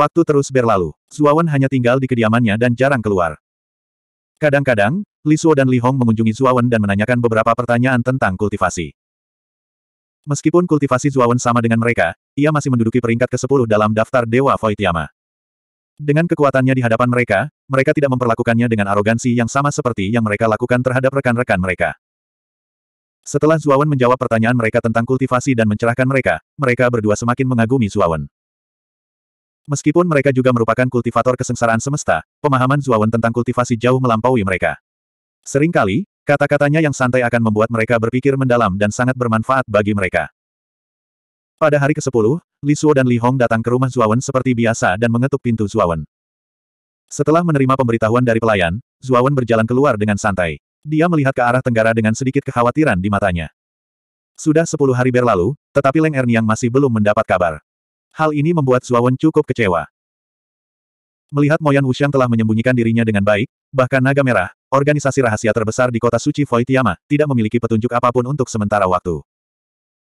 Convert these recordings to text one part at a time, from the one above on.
Waktu terus berlalu. Zuawan hanya tinggal di kediamannya dan jarang keluar. Kadang-kadang, Li Suo dan Li Hong mengunjungi Zuawan dan menanyakan beberapa pertanyaan tentang kultivasi. Meskipun kultivasi Zuawan sama dengan mereka, ia masih menduduki peringkat ke-10 dalam daftar Dewa Yama. Dengan kekuatannya di hadapan mereka, mereka tidak memperlakukannya dengan arogansi yang sama seperti yang mereka lakukan terhadap rekan-rekan mereka. Setelah Zuawan menjawab pertanyaan mereka tentang kultivasi dan mencerahkan mereka, mereka berdua semakin mengagumi Zuawan. Meskipun mereka juga merupakan kultivator kesengsaraan semesta, pemahaman Zuawan tentang kultivasi jauh melampaui mereka. Seringkali, kata-katanya yang santai akan membuat mereka berpikir mendalam dan sangat bermanfaat bagi mereka. Pada hari ke-10, Li Suo dan Li Hong datang ke rumah Zuawan seperti biasa dan mengetuk pintu Zuawan. Setelah menerima pemberitahuan dari pelayan, Zuawan berjalan keluar dengan santai. Dia melihat ke arah tenggara dengan sedikit kekhawatiran di matanya. Sudah 10 hari berlalu, tetapi Leng Erniang masih belum mendapat kabar. Hal ini membuat Zuawan cukup kecewa. Melihat Moyan Wushang telah menyembunyikan dirinya dengan baik, bahkan Naga Merah, organisasi rahasia terbesar di kota suci Voitiyama, tidak memiliki petunjuk apapun untuk sementara waktu.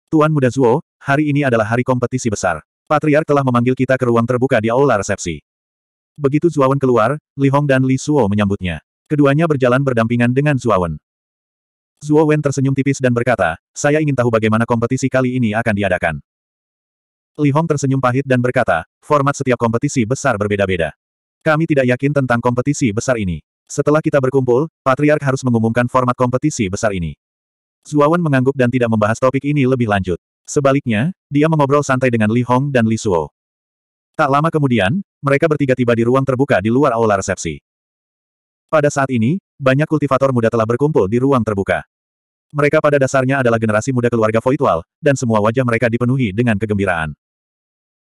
Tuan Muda Zuo, hari ini adalah hari kompetisi besar. Patriark telah memanggil kita ke ruang terbuka di aula resepsi. Begitu Zuawan keluar, Li Hong dan Li Suo menyambutnya. Keduanya berjalan berdampingan dengan Zuawan. Zuo Wen tersenyum tipis dan berkata, saya ingin tahu bagaimana kompetisi kali ini akan diadakan. Li Hong tersenyum pahit dan berkata, format setiap kompetisi besar berbeda-beda. Kami tidak yakin tentang kompetisi besar ini. Setelah kita berkumpul, Patriark harus mengumumkan format kompetisi besar ini. Zuawan mengangguk dan tidak membahas topik ini lebih lanjut. Sebaliknya, dia mengobrol santai dengan Li Hong dan Li Suo. Tak lama kemudian, mereka bertiga tiba di ruang terbuka di luar aula resepsi. Pada saat ini, banyak kultivator muda telah berkumpul di ruang terbuka. Mereka pada dasarnya adalah generasi muda keluarga Voidwall, dan semua wajah mereka dipenuhi dengan kegembiraan.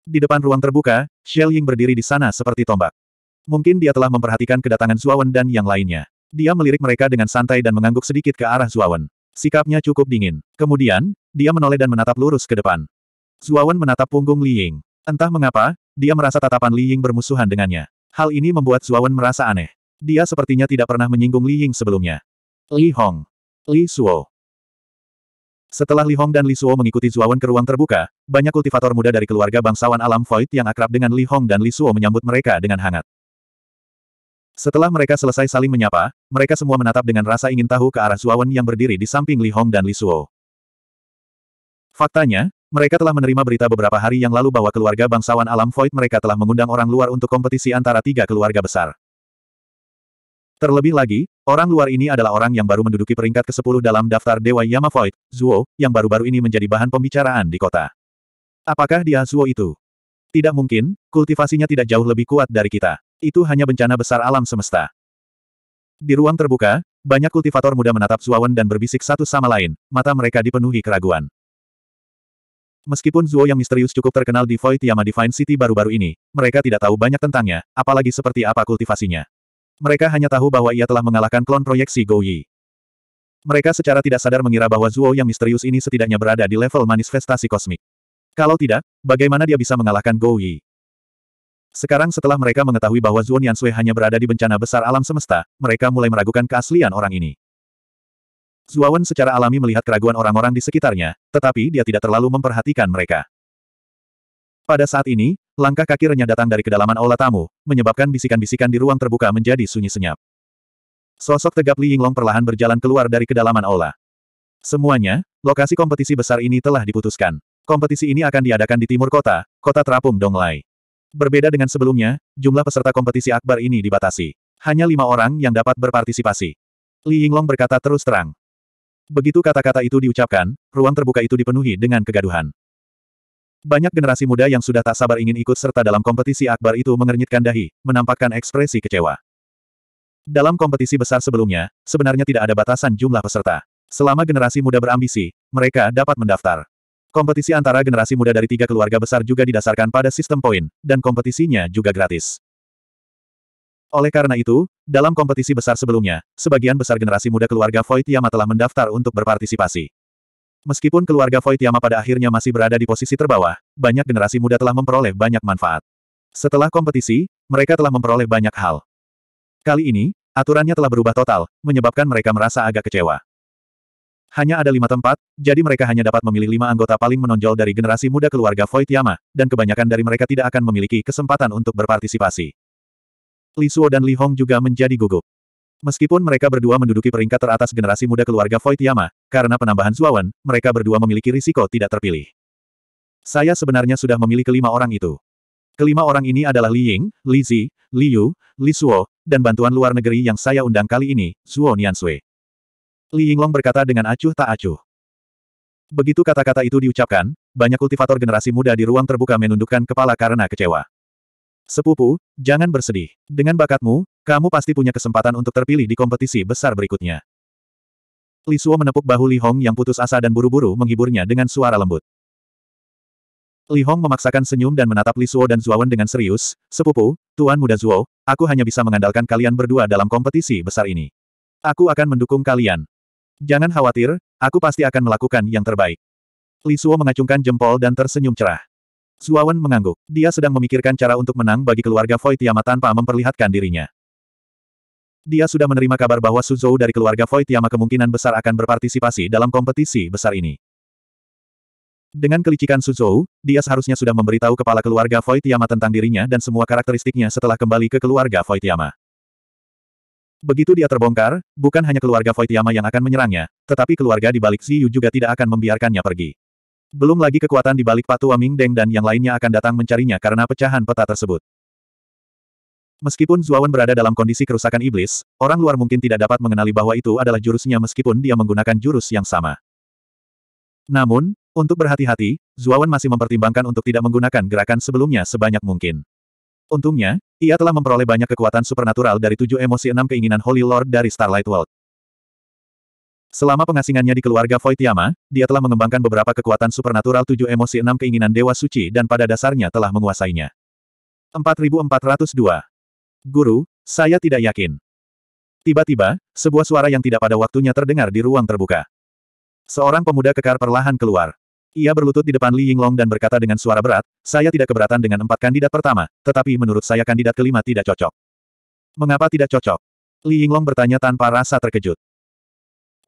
Di depan ruang terbuka, Xiao Ying berdiri di sana seperti tombak. Mungkin dia telah memperhatikan kedatangan Zuawan dan yang lainnya. Dia melirik mereka dengan santai dan mengangguk sedikit ke arah Zuawan. Sikapnya cukup dingin. Kemudian, dia menoleh dan menatap lurus ke depan. Zuawan menatap punggung Li Ying. Entah mengapa, dia merasa tatapan Li Ying bermusuhan dengannya. Hal ini membuat Zuawan merasa aneh. Dia sepertinya tidak pernah menyinggung Li Ying sebelumnya. Li Hong. Li Suo. Setelah Li Hong dan Li Suo mengikuti Zuawan ke ruang terbuka, banyak kultivator muda dari keluarga bangsawan alam Void yang akrab dengan Li Hong dan Li Suo menyambut mereka dengan hangat. Setelah mereka selesai saling menyapa, mereka semua menatap dengan rasa ingin tahu ke arah Zuawan yang berdiri di samping Li Hong dan Li Suo. Faktanya, mereka telah menerima berita beberapa hari yang lalu bahwa keluarga bangsawan alam Void mereka telah mengundang orang luar untuk kompetisi antara tiga keluarga besar. Terlebih lagi, orang luar ini adalah orang yang baru menduduki peringkat ke-10 dalam daftar Dewa Yama Void, Zuo, yang baru-baru ini menjadi bahan pembicaraan di kota. Apakah dia Zuo itu? Tidak mungkin, kultivasinya tidak jauh lebih kuat dari kita. Itu hanya bencana besar alam semesta. Di ruang terbuka, banyak kultivator muda menatap Zuawan dan berbisik satu sama lain, mata mereka dipenuhi keraguan. Meskipun Zuo yang misterius cukup terkenal di Void Yama Divine City baru-baru ini, mereka tidak tahu banyak tentangnya, apalagi seperti apa kultivasinya. Mereka hanya tahu bahwa ia telah mengalahkan klon proyeksi Gou Yi. Mereka secara tidak sadar mengira bahwa Zuo yang misterius ini setidaknya berada di level manifestasi kosmik. Kalau tidak, bagaimana dia bisa mengalahkan Gou Yi? Sekarang setelah mereka mengetahui bahwa Zuo Niansui hanya berada di bencana besar alam semesta, mereka mulai meragukan keaslian orang ini. Zuo Wen secara alami melihat keraguan orang-orang di sekitarnya, tetapi dia tidak terlalu memperhatikan mereka. Pada saat ini, Langkah kaki renyah datang dari kedalaman aula tamu, menyebabkan bisikan-bisikan di ruang terbuka menjadi sunyi senyap. Sosok tegap Li Yinglong perlahan berjalan keluar dari kedalaman aula. Semuanya, lokasi kompetisi besar ini telah diputuskan. Kompetisi ini akan diadakan di timur kota, kota terapung Donglai. Berbeda dengan sebelumnya, jumlah peserta kompetisi akbar ini dibatasi. Hanya lima orang yang dapat berpartisipasi. Li Yinglong berkata terus terang. Begitu kata-kata itu diucapkan, ruang terbuka itu dipenuhi dengan kegaduhan. Banyak generasi muda yang sudah tak sabar ingin ikut serta dalam kompetisi akbar itu mengernyitkan dahi, menampakkan ekspresi kecewa. Dalam kompetisi besar sebelumnya, sebenarnya tidak ada batasan jumlah peserta. Selama generasi muda berambisi, mereka dapat mendaftar. Kompetisi antara generasi muda dari tiga keluarga besar juga didasarkan pada sistem poin, dan kompetisinya juga gratis. Oleh karena itu, dalam kompetisi besar sebelumnya, sebagian besar generasi muda keluarga Void telah mendaftar untuk berpartisipasi. Meskipun keluarga Yama pada akhirnya masih berada di posisi terbawah, banyak generasi muda telah memperoleh banyak manfaat. Setelah kompetisi, mereka telah memperoleh banyak hal. Kali ini, aturannya telah berubah total, menyebabkan mereka merasa agak kecewa. Hanya ada lima tempat, jadi mereka hanya dapat memilih lima anggota paling menonjol dari generasi muda keluarga Yama, dan kebanyakan dari mereka tidak akan memiliki kesempatan untuk berpartisipasi. Li Suo dan Li Hong juga menjadi gugup. Meskipun mereka berdua menduduki peringkat teratas generasi muda keluarga Void Yama, karena penambahan Zuawan, mereka berdua memiliki risiko tidak terpilih. Saya sebenarnya sudah memilih kelima orang itu. Kelima orang ini adalah Li Ying, Li Zi, Li Yu, Li Suo, dan bantuan luar negeri yang saya undang kali ini, Zuo Niansui. Li Yinglong berkata dengan acuh tak acuh. Begitu kata-kata itu diucapkan, banyak kultivator generasi muda di ruang terbuka menundukkan kepala karena kecewa. Sepupu, jangan bersedih. Dengan bakatmu, kamu pasti punya kesempatan untuk terpilih di kompetisi besar berikutnya. Li Suo menepuk bahu Li Hong yang putus asa dan buru-buru menghiburnya dengan suara lembut. Li Hong memaksakan senyum dan menatap Li Suo dan Zuawan dengan serius, sepupu, Tuan Muda Zuo, aku hanya bisa mengandalkan kalian berdua dalam kompetisi besar ini. Aku akan mendukung kalian. Jangan khawatir, aku pasti akan melakukan yang terbaik. Li Suo mengacungkan jempol dan tersenyum cerah. Zuawan mengangguk. Dia sedang memikirkan cara untuk menang bagi keluarga Void tanpa memperlihatkan dirinya. Dia sudah menerima kabar bahwa Suzhou dari keluarga Void Yama kemungkinan besar akan berpartisipasi dalam kompetisi besar ini. Dengan kelicikan Suzhou, dia seharusnya sudah memberitahu kepala keluarga Void Yama tentang dirinya dan semua karakteristiknya setelah kembali ke keluarga Void Yama. Begitu dia terbongkar, bukan hanya keluarga Void Yama yang akan menyerangnya, tetapi keluarga di balik Ziyu juga tidak akan membiarkannya pergi. Belum lagi kekuatan di balik Patua Ming Deng dan yang lainnya akan datang mencarinya karena pecahan peta tersebut. Meskipun Zuawan berada dalam kondisi kerusakan iblis, orang luar mungkin tidak dapat mengenali bahwa itu adalah jurusnya meskipun dia menggunakan jurus yang sama. Namun, untuk berhati-hati, Zuawan masih mempertimbangkan untuk tidak menggunakan gerakan sebelumnya sebanyak mungkin. Untungnya, ia telah memperoleh banyak kekuatan supernatural dari tujuh emosi enam keinginan Holy Lord dari Starlight World. Selama pengasingannya di keluarga Voitiyama, dia telah mengembangkan beberapa kekuatan supernatural tujuh emosi enam keinginan Dewa Suci dan pada dasarnya telah menguasainya. 4402 Guru, saya tidak yakin. Tiba-tiba, sebuah suara yang tidak pada waktunya terdengar di ruang terbuka. Seorang pemuda kekar perlahan keluar. Ia berlutut di depan Li Yinglong dan berkata dengan suara berat, saya tidak keberatan dengan empat kandidat pertama, tetapi menurut saya kandidat kelima tidak cocok. Mengapa tidak cocok? Li Yinglong bertanya tanpa rasa terkejut.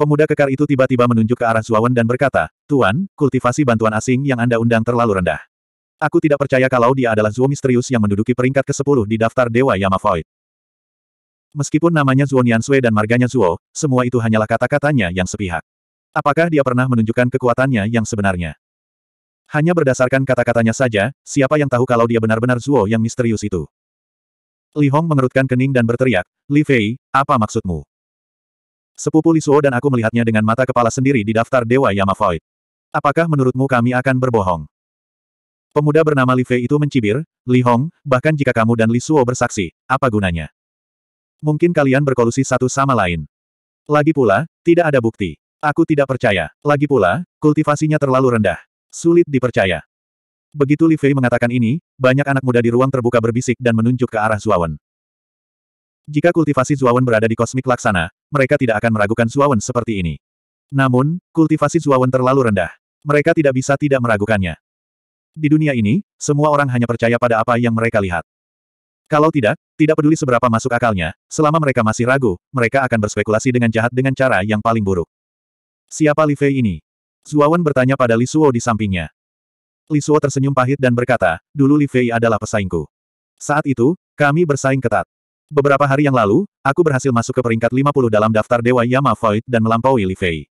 Pemuda kekar itu tiba-tiba menunjuk ke arah Zuawan dan berkata, Tuan, kultivasi bantuan asing yang Anda undang terlalu rendah. Aku tidak percaya kalau dia adalah Zuo misterius yang menduduki peringkat ke-10 di daftar Dewa Yama Void. Meskipun namanya Zuo Niansue dan marganya Zuo, semua itu hanyalah kata-katanya yang sepihak. Apakah dia pernah menunjukkan kekuatannya yang sebenarnya? Hanya berdasarkan kata-katanya saja, siapa yang tahu kalau dia benar-benar Zuo yang misterius itu? Li Hong mengerutkan kening dan berteriak, Li Fei, apa maksudmu? Sepupu Li Suo dan aku melihatnya dengan mata kepala sendiri di daftar Dewa Yama Void. Apakah menurutmu kami akan berbohong? Pemuda bernama Li Fei itu mencibir, Li Hong, bahkan jika kamu dan Li Suo bersaksi, apa gunanya? Mungkin kalian berkolusi satu sama lain. Lagi pula, tidak ada bukti. Aku tidak percaya. Lagi pula, kultivasinya terlalu rendah. Sulit dipercaya. Begitu Li Fei mengatakan ini, banyak anak muda di ruang terbuka berbisik dan menunjuk ke arah Zuawan. Jika kultivasi Zuawan berada di kosmik laksana, mereka tidak akan meragukan Zuawan seperti ini. Namun, kultivasi Zuawan terlalu rendah. Mereka tidak bisa tidak meragukannya. Di dunia ini, semua orang hanya percaya pada apa yang mereka lihat. Kalau tidak, tidak peduli seberapa masuk akalnya, selama mereka masih ragu, mereka akan berspekulasi dengan jahat dengan cara yang paling buruk. Siapa Li Fei ini? Zuawan bertanya pada Li Suo di sampingnya. Li Suo tersenyum pahit dan berkata, dulu Li Fei adalah pesaingku. Saat itu, kami bersaing ketat. Beberapa hari yang lalu, aku berhasil masuk ke peringkat 50 dalam daftar Dewa Yama Void dan melampaui Li Fei.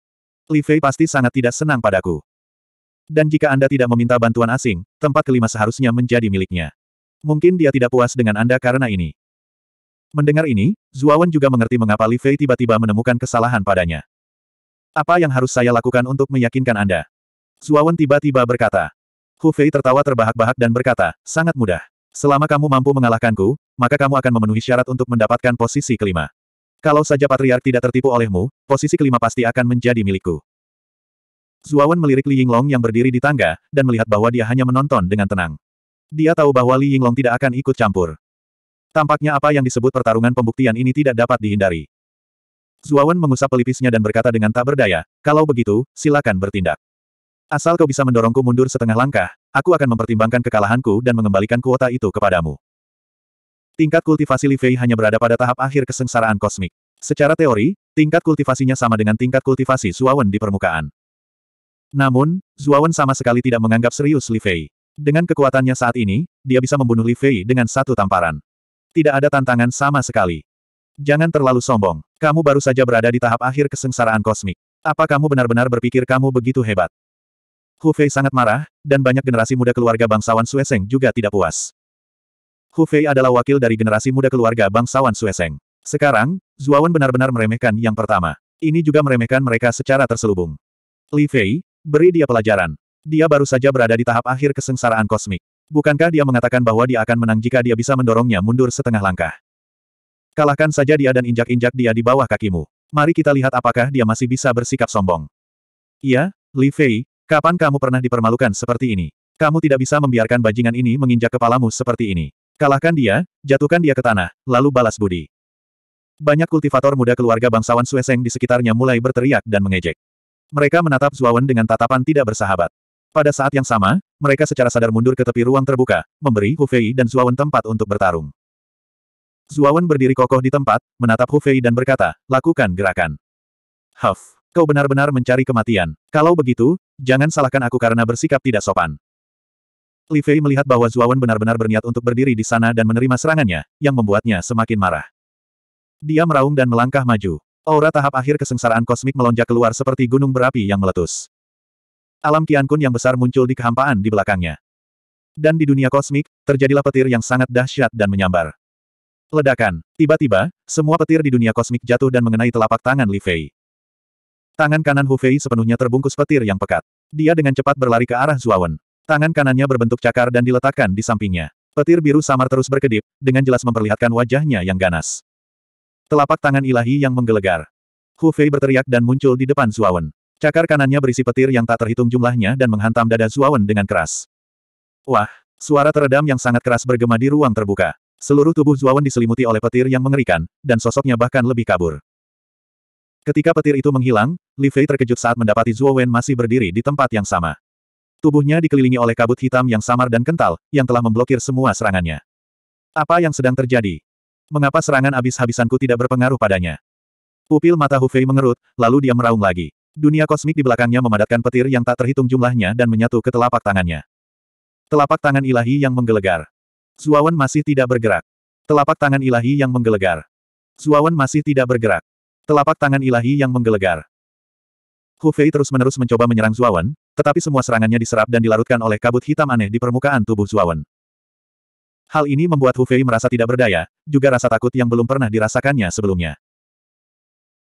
Li Fei pasti sangat tidak senang padaku. Dan jika Anda tidak meminta bantuan asing, tempat kelima seharusnya menjadi miliknya. Mungkin dia tidak puas dengan Anda karena ini. Mendengar ini, Zuawan juga mengerti mengapa Li Fei tiba-tiba menemukan kesalahan padanya. Apa yang harus saya lakukan untuk meyakinkan Anda? Zuawan tiba-tiba berkata. Hu Fei tertawa terbahak-bahak dan berkata, sangat mudah. Selama kamu mampu mengalahkanku, maka kamu akan memenuhi syarat untuk mendapatkan posisi kelima. Kalau saja Patriark tidak tertipu olehmu, posisi kelima pasti akan menjadi milikku. Zuawan melirik Li Yinglong yang berdiri di tangga, dan melihat bahwa dia hanya menonton dengan tenang. Dia tahu bahwa Li Yinglong tidak akan ikut campur. Tampaknya apa yang disebut pertarungan pembuktian ini tidak dapat dihindari. Zuawan mengusap pelipisnya dan berkata dengan tak berdaya, kalau begitu, silakan bertindak. Asal kau bisa mendorongku mundur setengah langkah, aku akan mempertimbangkan kekalahanku dan mengembalikan kuota itu kepadamu. Tingkat kultivasi Li Fei hanya berada pada tahap akhir kesengsaraan kosmik. Secara teori, tingkat kultivasinya sama dengan tingkat kultivasi Zuawan di permukaan. Namun, Zuawan sama sekali tidak menganggap serius Li Fei. Dengan kekuatannya saat ini, dia bisa membunuh Li Fei dengan satu tamparan. Tidak ada tantangan sama sekali. Jangan terlalu sombong. Kamu baru saja berada di tahap akhir kesengsaraan kosmik. Apa kamu benar-benar berpikir kamu begitu hebat? Hu Fei sangat marah, dan banyak generasi muda keluarga bangsawan Sueseng juga tidak puas. Hu Fei adalah wakil dari generasi muda keluarga bangsawan Sueseng. Sekarang, Zuawan benar-benar meremehkan yang pertama. Ini juga meremehkan mereka secara terselubung. Li Fei, Beri dia pelajaran. Dia baru saja berada di tahap akhir kesengsaraan kosmik. Bukankah dia mengatakan bahwa dia akan menang jika dia bisa mendorongnya mundur setengah langkah? Kalahkan saja dia dan injak-injak dia di bawah kakimu. Mari kita lihat apakah dia masih bisa bersikap sombong. Iya, Li Fei, kapan kamu pernah dipermalukan seperti ini? Kamu tidak bisa membiarkan bajingan ini menginjak kepalamu seperti ini. Kalahkan dia, jatuhkan dia ke tanah, lalu balas budi. Banyak kultivator muda keluarga bangsawan Sueseng di sekitarnya mulai berteriak dan mengejek. Mereka menatap Zuawan dengan tatapan tidak bersahabat. Pada saat yang sama, mereka secara sadar mundur ke tepi ruang terbuka, memberi Hu Fei dan Zuawan tempat untuk bertarung. Zuawan berdiri kokoh di tempat, menatap Hu Fei dan berkata, lakukan gerakan. Huff, kau benar-benar mencari kematian. Kalau begitu, jangan salahkan aku karena bersikap tidak sopan. Li Fei melihat bahwa Zuawan benar-benar berniat untuk berdiri di sana dan menerima serangannya, yang membuatnya semakin marah. Dia meraung dan melangkah maju. Aura tahap akhir kesengsaraan kosmik melonjak keluar seperti gunung berapi yang meletus. Alam Kun yang besar muncul di kehampaan di belakangnya. Dan di dunia kosmik, terjadilah petir yang sangat dahsyat dan menyambar. Ledakan. Tiba-tiba, semua petir di dunia kosmik jatuh dan mengenai telapak tangan Li Fei. Tangan kanan Hu Fei sepenuhnya terbungkus petir yang pekat. Dia dengan cepat berlari ke arah Zuawan. Tangan kanannya berbentuk cakar dan diletakkan di sampingnya. Petir biru samar terus berkedip, dengan jelas memperlihatkan wajahnya yang ganas. Telapak tangan ilahi yang menggelegar. Hu Fei berteriak dan muncul di depan Zuawan. Cakar kanannya berisi petir yang tak terhitung jumlahnya dan menghantam dada Zuawan dengan keras. Wah, suara teredam yang sangat keras bergema di ruang terbuka. Seluruh tubuh Zuawan diselimuti oleh petir yang mengerikan, dan sosoknya bahkan lebih kabur. Ketika petir itu menghilang, Li Fei terkejut saat mendapati Zuawan masih berdiri di tempat yang sama. Tubuhnya dikelilingi oleh kabut hitam yang samar dan kental, yang telah memblokir semua serangannya. Apa yang sedang terjadi? mengapa serangan abis-habisanku tidak berpengaruh padanya? Pupil mata Hufei mengerut, lalu dia meraung lagi. Dunia kosmik di belakangnya memadatkan petir yang tak terhitung jumlahnya dan menyatu ke telapak tangannya. Telapak tangan ilahi yang menggelegar. Zuawan masih tidak bergerak. Telapak tangan ilahi yang menggelegar. Zuawan masih tidak bergerak. Telapak tangan ilahi yang menggelegar. Hufei terus-menerus mencoba menyerang Zuawan, tetapi semua serangannya diserap dan dilarutkan oleh kabut hitam aneh di permukaan tubuh Zuawan. Hal ini membuat Hu Fei merasa tidak berdaya, juga rasa takut yang belum pernah dirasakannya sebelumnya.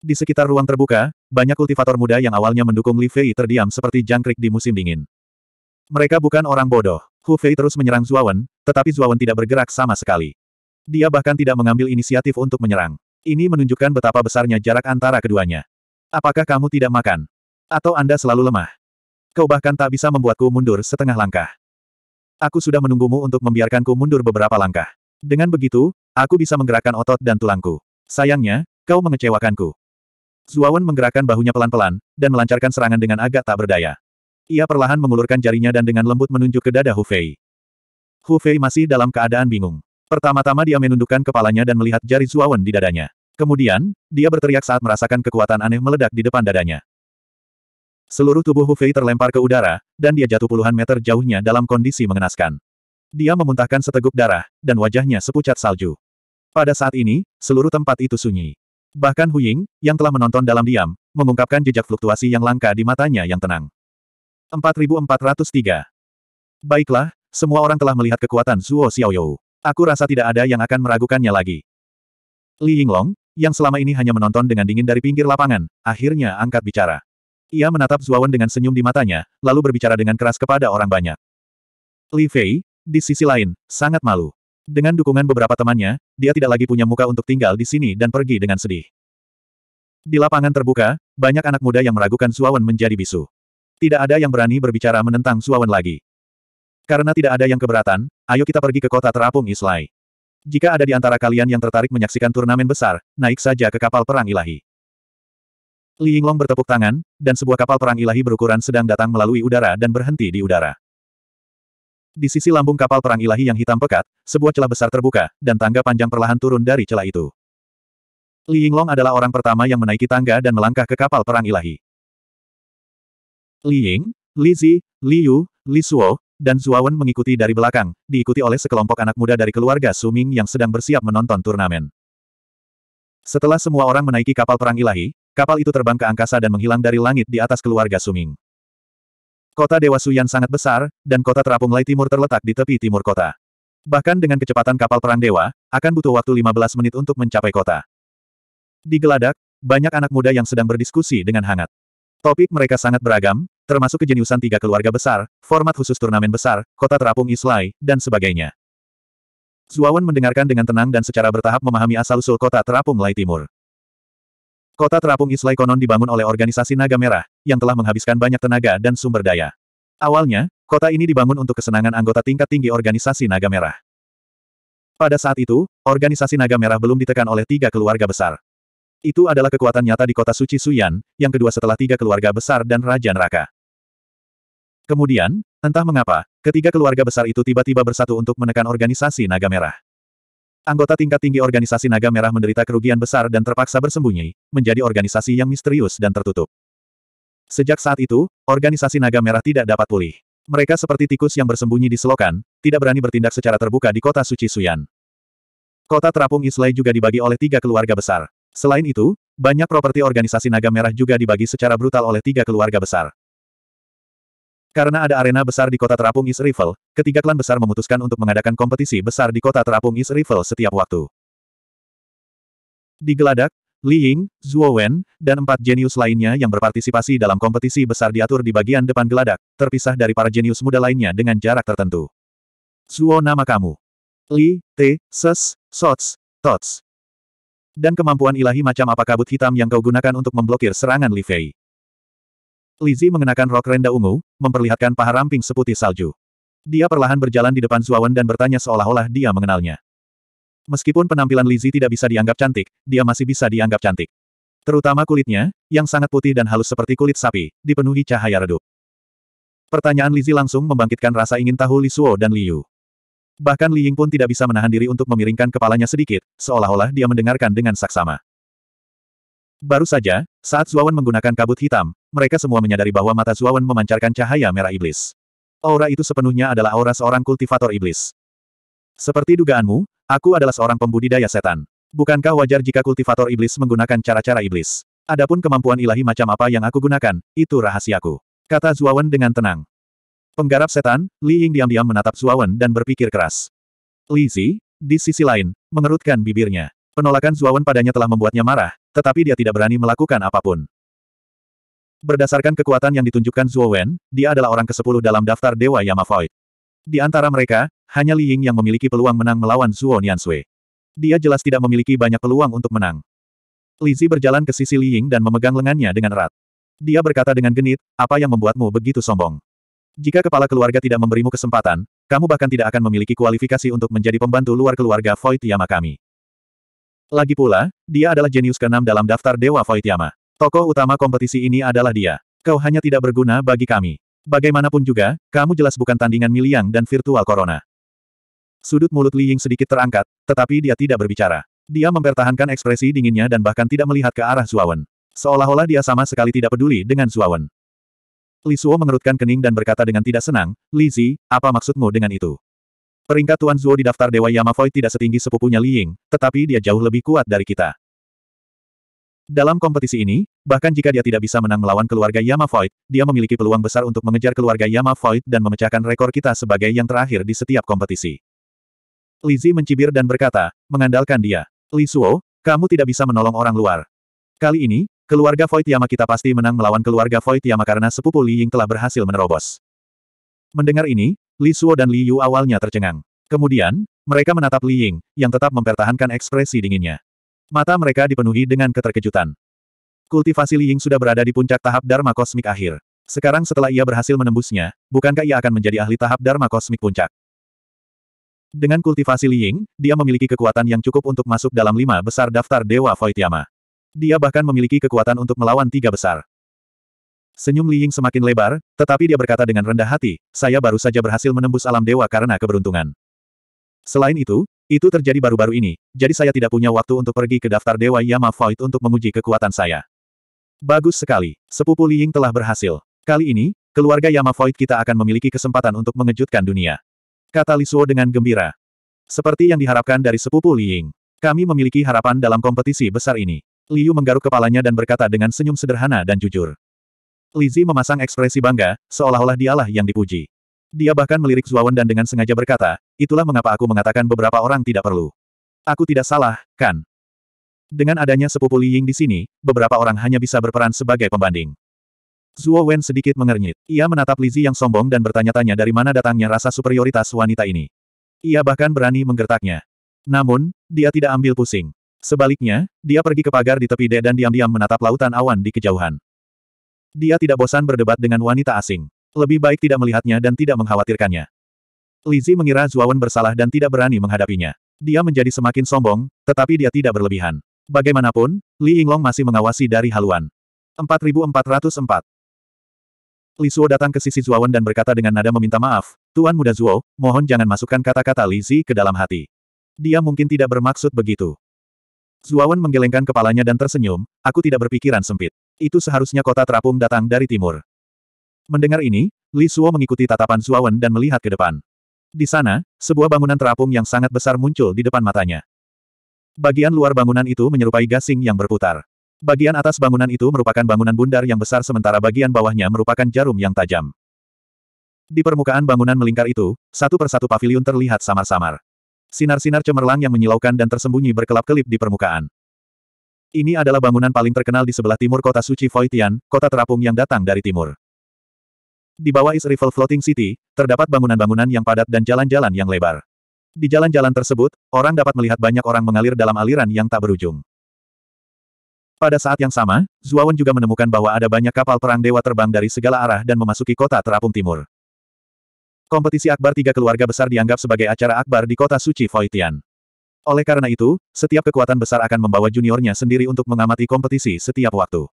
Di sekitar ruang terbuka, banyak kultivator muda yang awalnya mendukung Li Fei terdiam seperti jangkrik di musim dingin. Mereka bukan orang bodoh. Hu Fei terus menyerang Zuawan, tetapi Zuawan tidak bergerak sama sekali. Dia bahkan tidak mengambil inisiatif untuk menyerang. Ini menunjukkan betapa besarnya jarak antara keduanya. Apakah kamu tidak makan? Atau Anda selalu lemah? Kau bahkan tak bisa membuatku mundur setengah langkah. Aku sudah menunggumu untuk membiarkanku mundur beberapa langkah. Dengan begitu, aku bisa menggerakkan otot dan tulangku. Sayangnya, kau mengecewakanku. Zuawan menggerakkan bahunya pelan-pelan, dan melancarkan serangan dengan agak tak berdaya. Ia perlahan mengulurkan jarinya dan dengan lembut menunjuk ke dada Hufei. Hufei masih dalam keadaan bingung. Pertama-tama dia menundukkan kepalanya dan melihat jari Zuawan di dadanya. Kemudian, dia berteriak saat merasakan kekuatan aneh meledak di depan dadanya. Seluruh tubuh Hu Fei terlempar ke udara, dan dia jatuh puluhan meter jauhnya dalam kondisi mengenaskan. Dia memuntahkan seteguk darah, dan wajahnya sepucat salju. Pada saat ini, seluruh tempat itu sunyi. Bahkan Huying, yang telah menonton dalam diam, mengungkapkan jejak fluktuasi yang langka di matanya yang tenang. 4403 Baiklah, semua orang telah melihat kekuatan Zuo Xiaoyou. Aku rasa tidak ada yang akan meragukannya lagi. Li Yinglong, yang selama ini hanya menonton dengan dingin dari pinggir lapangan, akhirnya angkat bicara. Ia menatap Zuawan dengan senyum di matanya, lalu berbicara dengan keras kepada orang banyak. Li Fei, di sisi lain, sangat malu. Dengan dukungan beberapa temannya, dia tidak lagi punya muka untuk tinggal di sini dan pergi dengan sedih. Di lapangan terbuka, banyak anak muda yang meragukan Zuawan menjadi bisu. Tidak ada yang berani berbicara menentang Zuawan lagi. Karena tidak ada yang keberatan, ayo kita pergi ke kota terapung Islai. Jika ada di antara kalian yang tertarik menyaksikan turnamen besar, naik saja ke kapal perang ilahi. Li Yinglong bertepuk tangan, dan sebuah kapal perang ilahi berukuran sedang datang melalui udara dan berhenti di udara. Di sisi lambung kapal perang ilahi yang hitam pekat, sebuah celah besar terbuka, dan tangga panjang perlahan turun dari celah itu. Li Yinglong adalah orang pertama yang menaiki tangga dan melangkah ke kapal perang ilahi. Li Ying, Li Zi, Li Yu, Li Suo, dan Wen mengikuti dari belakang, diikuti oleh sekelompok anak muda dari keluarga Su Ming yang sedang bersiap menonton turnamen. Setelah semua orang menaiki kapal perang ilahi, Kapal itu terbang ke angkasa dan menghilang dari langit di atas keluarga Suming. Kota Dewa Suyan sangat besar, dan kota Terapung Lai Timur terletak di tepi timur kota. Bahkan dengan kecepatan kapal perang dewa, akan butuh waktu 15 menit untuk mencapai kota. Di Geladak, banyak anak muda yang sedang berdiskusi dengan hangat. Topik mereka sangat beragam, termasuk kejeniusan tiga keluarga besar, format khusus turnamen besar, kota terapung Islai, dan sebagainya. Zuawan mendengarkan dengan tenang dan secara bertahap memahami asal-usul kota terapung Lai Timur. Kota terapung Islay konon dibangun oleh organisasi Naga Merah, yang telah menghabiskan banyak tenaga dan sumber daya. Awalnya, kota ini dibangun untuk kesenangan anggota tingkat tinggi organisasi Naga Merah. Pada saat itu, organisasi Naga Merah belum ditekan oleh tiga keluarga besar. Itu adalah kekuatan nyata di kota suci Suyan, yang kedua setelah tiga keluarga besar dan Raja Neraka. Kemudian, entah mengapa, ketiga keluarga besar itu tiba-tiba bersatu untuk menekan organisasi Naga Merah. Anggota tingkat tinggi organisasi Naga Merah menderita kerugian besar dan terpaksa bersembunyi, menjadi organisasi yang misterius dan tertutup. Sejak saat itu, organisasi Naga Merah tidak dapat pulih. Mereka seperti tikus yang bersembunyi di selokan, tidak berani bertindak secara terbuka di kota suci Suyan. Kota terapung Islay juga dibagi oleh tiga keluarga besar. Selain itu, banyak properti organisasi Naga Merah juga dibagi secara brutal oleh tiga keluarga besar. Karena ada arena besar di kota terapung East Rival, ketiga klan besar memutuskan untuk mengadakan kompetisi besar di kota terapung East Rival setiap waktu. Di geladak, Li Ying, Zhuo Wen, dan empat jenius lainnya yang berpartisipasi dalam kompetisi besar diatur di bagian depan geladak, terpisah dari para jenius muda lainnya dengan jarak tertentu. Zuo nama kamu. Li, T, Ses, Sots, Tots. Dan kemampuan ilahi macam apa kabut hitam yang kau gunakan untuk memblokir serangan Li Fei. Lizzie mengenakan rok renda ungu, memperlihatkan paha ramping seputih salju. Dia perlahan berjalan di depan Zuawan dan bertanya seolah-olah dia mengenalnya. Meskipun penampilan Lizzie tidak bisa dianggap cantik, dia masih bisa dianggap cantik. Terutama kulitnya, yang sangat putih dan halus seperti kulit sapi, dipenuhi cahaya redup. Pertanyaan Lizzie langsung membangkitkan rasa ingin tahu Li Suo dan Liu. Bahkan Li Ying pun tidak bisa menahan diri untuk memiringkan kepalanya sedikit, seolah-olah dia mendengarkan dengan saksama. Baru saja, saat Zuawan menggunakan kabut hitam, mereka semua menyadari bahwa mata Zuawan memancarkan cahaya merah iblis. Aura itu sepenuhnya adalah aura seorang kultivator iblis. Seperti dugaanmu, aku adalah seorang pembudidaya setan. Bukankah wajar jika kultivator iblis menggunakan cara-cara iblis? Adapun kemampuan ilahi macam apa yang aku gunakan, itu rahasiaku. Kata Zuawan dengan tenang. Penggarap setan, Li Ying diam-diam menatap Zuawan dan berpikir keras. Li Zi, di sisi lain, mengerutkan bibirnya. Penolakan Zuawan padanya telah membuatnya marah, tetapi dia tidak berani melakukan apapun. Berdasarkan kekuatan yang ditunjukkan Zuo dia adalah orang ke-10 dalam daftar Dewa Yama Di antara mereka, hanya Li Ying yang memiliki peluang menang melawan Zuo Niansui. Dia jelas tidak memiliki banyak peluang untuk menang. Li Zi berjalan ke sisi Li Ying dan memegang lengannya dengan erat. Dia berkata dengan genit, apa yang membuatmu begitu sombong? Jika kepala keluarga tidak memberimu kesempatan, kamu bahkan tidak akan memiliki kualifikasi untuk menjadi pembantu luar keluarga Void Yama kami. Lagi pula, dia adalah jenius keenam dalam daftar Dewa Voidiyama. Tokoh utama kompetisi ini adalah dia. Kau hanya tidak berguna bagi kami. Bagaimanapun juga, kamu jelas bukan tandingan Miliang dan Virtual Corona. Sudut mulut Li Ying sedikit terangkat, tetapi dia tidak berbicara. Dia mempertahankan ekspresi dinginnya dan bahkan tidak melihat ke arah Zuawan. Seolah-olah dia sama sekali tidak peduli dengan Zuawan. Li Suo mengerutkan kening dan berkata dengan tidak senang, Li Zi, apa maksudmu dengan itu? Peringkat Tuan Zuo di daftar Dewa Yamavoid tidak setinggi sepupunya Li Ying, tetapi dia jauh lebih kuat dari kita. Dalam kompetisi ini, bahkan jika dia tidak bisa menang melawan keluarga Yamavoid, dia memiliki peluang besar untuk mengejar keluarga Yamavoid dan memecahkan rekor kita sebagai yang terakhir di setiap kompetisi. Li Lizzie mencibir dan berkata, mengandalkan dia. Li Suo, kamu tidak bisa menolong orang luar. Kali ini, keluarga Void Yama kita pasti menang melawan keluarga Void Yama karena sepupu Li Ying telah berhasil menerobos. Mendengar ini, Li Suo dan Li Yu awalnya tercengang. Kemudian, mereka menatap Li Ying, yang tetap mempertahankan ekspresi dinginnya. Mata mereka dipenuhi dengan keterkejutan. Kultivasi Li Ying sudah berada di puncak tahap Dharma Kosmik akhir. Sekarang setelah ia berhasil menembusnya, bukankah ia akan menjadi ahli tahap Dharma Kosmik puncak? Dengan kultivasi Li Ying, dia memiliki kekuatan yang cukup untuk masuk dalam lima besar daftar Dewa Void Dia bahkan memiliki kekuatan untuk melawan tiga besar. Senyum Li Ying semakin lebar, tetapi dia berkata dengan rendah hati, saya baru saja berhasil menembus alam dewa karena keberuntungan. Selain itu, itu terjadi baru-baru ini, jadi saya tidak punya waktu untuk pergi ke daftar dewa Yama Void untuk menguji kekuatan saya. Bagus sekali, sepupu Li Ying telah berhasil. Kali ini, keluarga Yama Void kita akan memiliki kesempatan untuk mengejutkan dunia. Kata Li Suo dengan gembira. Seperti yang diharapkan dari sepupu Li Ying, Kami memiliki harapan dalam kompetisi besar ini. Liu menggaruk kepalanya dan berkata dengan senyum sederhana dan jujur. Lizzie memasang ekspresi bangga, seolah-olah dialah yang dipuji. Dia bahkan melirik Zuawan dan dengan sengaja berkata, itulah mengapa aku mengatakan beberapa orang tidak perlu. Aku tidak salah, kan? Dengan adanya sepupu Li Ying di sini, beberapa orang hanya bisa berperan sebagai pembanding. Zuo Wen sedikit mengernyit. Ia menatap Lizzie yang sombong dan bertanya-tanya dari mana datangnya rasa superioritas wanita ini. Ia bahkan berani menggertaknya. Namun, dia tidak ambil pusing. Sebaliknya, dia pergi ke pagar di tepi dek dan diam-diam menatap lautan awan di kejauhan. Dia tidak bosan berdebat dengan wanita asing. Lebih baik tidak melihatnya dan tidak mengkhawatirkannya. Lizzie mengira Zuawan bersalah dan tidak berani menghadapinya. Dia menjadi semakin sombong, tetapi dia tidak berlebihan. Bagaimanapun, Li Yinglong masih mengawasi dari haluan. 4404 Li Suo datang ke sisi Zuawan dan berkata dengan nada meminta maaf, Tuan Muda Zuo, mohon jangan masukkan kata-kata Lizzie ke dalam hati. Dia mungkin tidak bermaksud begitu. Zuawan menggelengkan kepalanya dan tersenyum, aku tidak berpikiran sempit. Itu seharusnya kota terapung datang dari timur. Mendengar ini, Li Suo mengikuti tatapan Suawen dan melihat ke depan. Di sana, sebuah bangunan terapung yang sangat besar muncul di depan matanya. Bagian luar bangunan itu menyerupai gasing yang berputar. Bagian atas bangunan itu merupakan bangunan bundar yang besar sementara bagian bawahnya merupakan jarum yang tajam. Di permukaan bangunan melingkar itu, satu persatu pavilion terlihat samar-samar. Sinar-sinar cemerlang yang menyilaukan dan tersembunyi berkelap-kelip di permukaan. Ini adalah bangunan paling terkenal di sebelah timur kota suci Voitian, kota terapung yang datang dari timur. Di bawah East River Floating City, terdapat bangunan-bangunan yang padat dan jalan-jalan yang lebar. Di jalan-jalan tersebut, orang dapat melihat banyak orang mengalir dalam aliran yang tak berujung. Pada saat yang sama, Zuawan juga menemukan bahwa ada banyak kapal perang dewa terbang dari segala arah dan memasuki kota terapung timur. Kompetisi akbar tiga keluarga besar dianggap sebagai acara akbar di kota suci Voitian. Oleh karena itu, setiap kekuatan besar akan membawa juniornya sendiri untuk mengamati kompetisi setiap waktu.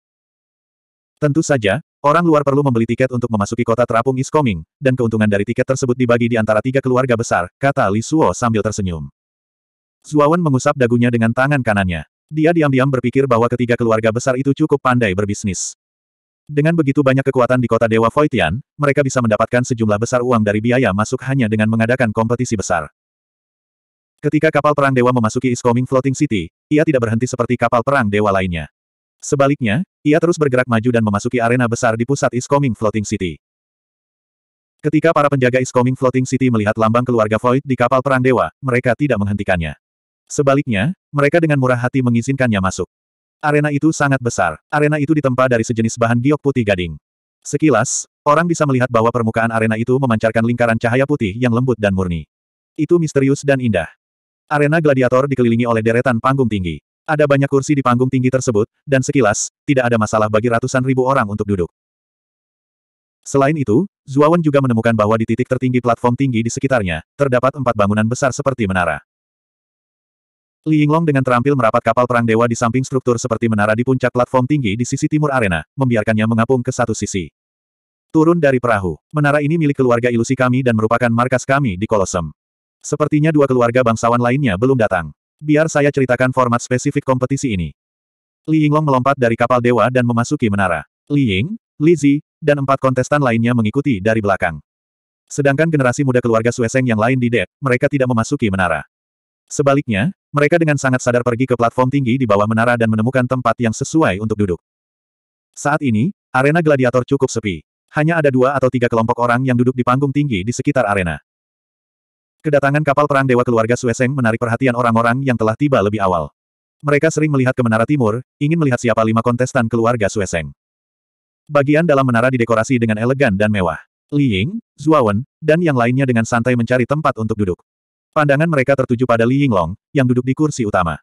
Tentu saja, orang luar perlu membeli tiket untuk memasuki kota terapung Iskoming, dan keuntungan dari tiket tersebut dibagi di antara tiga keluarga besar, kata Li Suo sambil tersenyum. Zuawan mengusap dagunya dengan tangan kanannya. Dia diam-diam berpikir bahwa ketiga keluarga besar itu cukup pandai berbisnis. Dengan begitu banyak kekuatan di kota Dewa Voitian, mereka bisa mendapatkan sejumlah besar uang dari biaya masuk hanya dengan mengadakan kompetisi besar. Ketika kapal perang dewa memasuki Iskoming Floating City, ia tidak berhenti seperti kapal perang dewa lainnya. Sebaliknya, ia terus bergerak maju dan memasuki arena besar di pusat Iskoming Floating City. Ketika para penjaga Iskoming Floating City melihat lambang keluarga Void di kapal perang dewa, mereka tidak menghentikannya. Sebaliknya, mereka dengan murah hati mengizinkannya masuk. Arena itu sangat besar. Arena itu ditempa dari sejenis bahan giok putih gading. Sekilas, orang bisa melihat bahwa permukaan arena itu memancarkan lingkaran cahaya putih yang lembut dan murni. Itu misterius dan indah. Arena gladiator dikelilingi oleh deretan panggung tinggi. Ada banyak kursi di panggung tinggi tersebut, dan sekilas, tidak ada masalah bagi ratusan ribu orang untuk duduk. Selain itu, Zuawan juga menemukan bahwa di titik tertinggi platform tinggi di sekitarnya, terdapat empat bangunan besar seperti menara. Li Yinglong dengan terampil merapat kapal perang dewa di samping struktur seperti menara di puncak platform tinggi di sisi timur arena, membiarkannya mengapung ke satu sisi. Turun dari perahu, menara ini milik keluarga ilusi kami dan merupakan markas kami di Kolosem. Sepertinya dua keluarga bangsawan lainnya belum datang. Biar saya ceritakan format spesifik kompetisi ini. Li Yinglong melompat dari kapal dewa dan memasuki menara. Li Ying, Li Zi, dan empat kontestan lainnya mengikuti dari belakang. Sedangkan generasi muda keluarga Sueseng yang lain di dek, mereka tidak memasuki menara. Sebaliknya, mereka dengan sangat sadar pergi ke platform tinggi di bawah menara dan menemukan tempat yang sesuai untuk duduk. Saat ini, arena gladiator cukup sepi. Hanya ada dua atau tiga kelompok orang yang duduk di panggung tinggi di sekitar arena. Kedatangan kapal perang dewa keluarga Sueseng menarik perhatian orang-orang yang telah tiba lebih awal. Mereka sering melihat ke menara timur, ingin melihat siapa lima kontestan keluarga Sueseng. Bagian dalam menara didekorasi dengan elegan dan mewah. Li Ying, Zhuawen, dan yang lainnya dengan santai mencari tempat untuk duduk. Pandangan mereka tertuju pada Li Yinglong, yang duduk di kursi utama.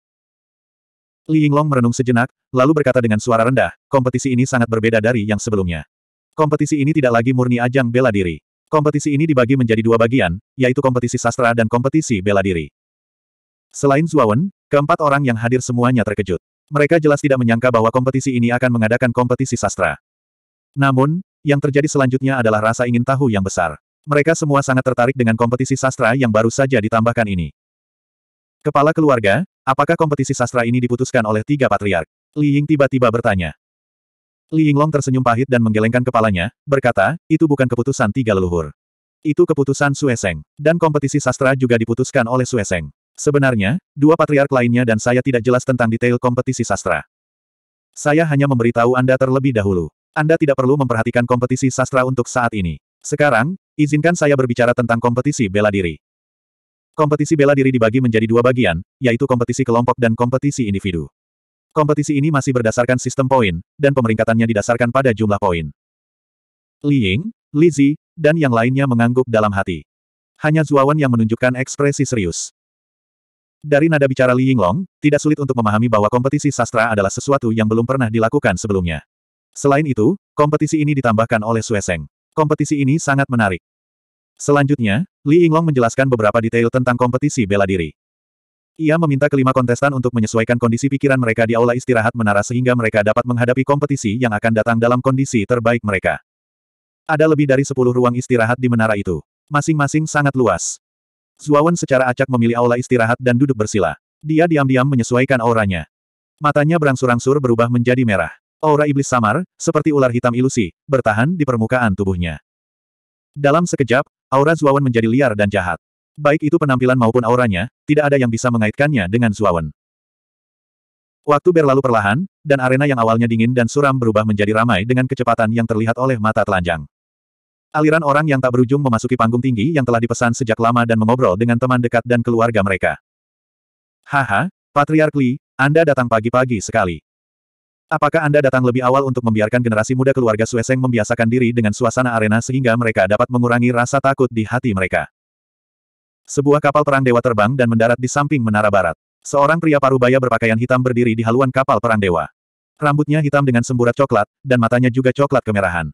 Li Yinglong merenung sejenak, lalu berkata dengan suara rendah, kompetisi ini sangat berbeda dari yang sebelumnya. Kompetisi ini tidak lagi murni ajang bela diri. Kompetisi ini dibagi menjadi dua bagian, yaitu kompetisi sastra dan kompetisi bela diri. Selain Zuawan, keempat orang yang hadir semuanya terkejut. Mereka jelas tidak menyangka bahwa kompetisi ini akan mengadakan kompetisi sastra. Namun, yang terjadi selanjutnya adalah rasa ingin tahu yang besar. Mereka semua sangat tertarik dengan kompetisi sastra yang baru saja ditambahkan ini. Kepala keluarga, apakah kompetisi sastra ini diputuskan oleh tiga patriark? Li Ying tiba-tiba bertanya. Li Yinglong tersenyum pahit dan menggelengkan kepalanya, berkata, itu bukan keputusan tiga leluhur. Itu keputusan Sueseng. Dan kompetisi sastra juga diputuskan oleh Sueseng. Sebenarnya, dua patriark lainnya dan saya tidak jelas tentang detail kompetisi sastra. Saya hanya memberitahu Anda terlebih dahulu. Anda tidak perlu memperhatikan kompetisi sastra untuk saat ini. Sekarang, izinkan saya berbicara tentang kompetisi bela diri. Kompetisi bela diri dibagi menjadi dua bagian, yaitu kompetisi kelompok dan kompetisi individu. Kompetisi ini masih berdasarkan sistem poin, dan pemeringkatannya didasarkan pada jumlah poin. Li Ying, Li Zi, dan yang lainnya mengangguk dalam hati. Hanya Zuawan yang menunjukkan ekspresi serius. Dari nada bicara Li Yinglong, tidak sulit untuk memahami bahwa kompetisi sastra adalah sesuatu yang belum pernah dilakukan sebelumnya. Selain itu, kompetisi ini ditambahkan oleh Sueseng. Kompetisi ini sangat menarik. Selanjutnya, Li Yinglong menjelaskan beberapa detail tentang kompetisi bela diri. Ia meminta kelima kontestan untuk menyesuaikan kondisi pikiran mereka di aula istirahat menara sehingga mereka dapat menghadapi kompetisi yang akan datang dalam kondisi terbaik mereka. Ada lebih dari sepuluh ruang istirahat di menara itu. Masing-masing sangat luas. Zuawan secara acak memilih aula istirahat dan duduk bersila. Dia diam-diam menyesuaikan auranya. Matanya berangsur-angsur berubah menjadi merah. Aura iblis samar, seperti ular hitam ilusi, bertahan di permukaan tubuhnya. Dalam sekejap, aura Zuawan menjadi liar dan jahat. Baik itu penampilan maupun auranya, tidak ada yang bisa mengaitkannya dengan Zuawan. Waktu berlalu perlahan, dan arena yang awalnya dingin dan suram berubah menjadi ramai dengan kecepatan yang terlihat oleh mata telanjang. Aliran orang yang tak berujung memasuki panggung tinggi yang telah dipesan sejak lama dan mengobrol dengan teman dekat dan keluarga mereka. Haha, Patriark Lee, Anda datang pagi-pagi sekali. Apakah Anda datang lebih awal untuk membiarkan generasi muda keluarga Sueseng membiasakan diri dengan suasana arena sehingga mereka dapat mengurangi rasa takut di hati mereka? Sebuah kapal perang dewa terbang dan mendarat di samping menara barat. Seorang pria parubaya berpakaian hitam berdiri di haluan kapal perang dewa. Rambutnya hitam dengan semburat coklat, dan matanya juga coklat kemerahan.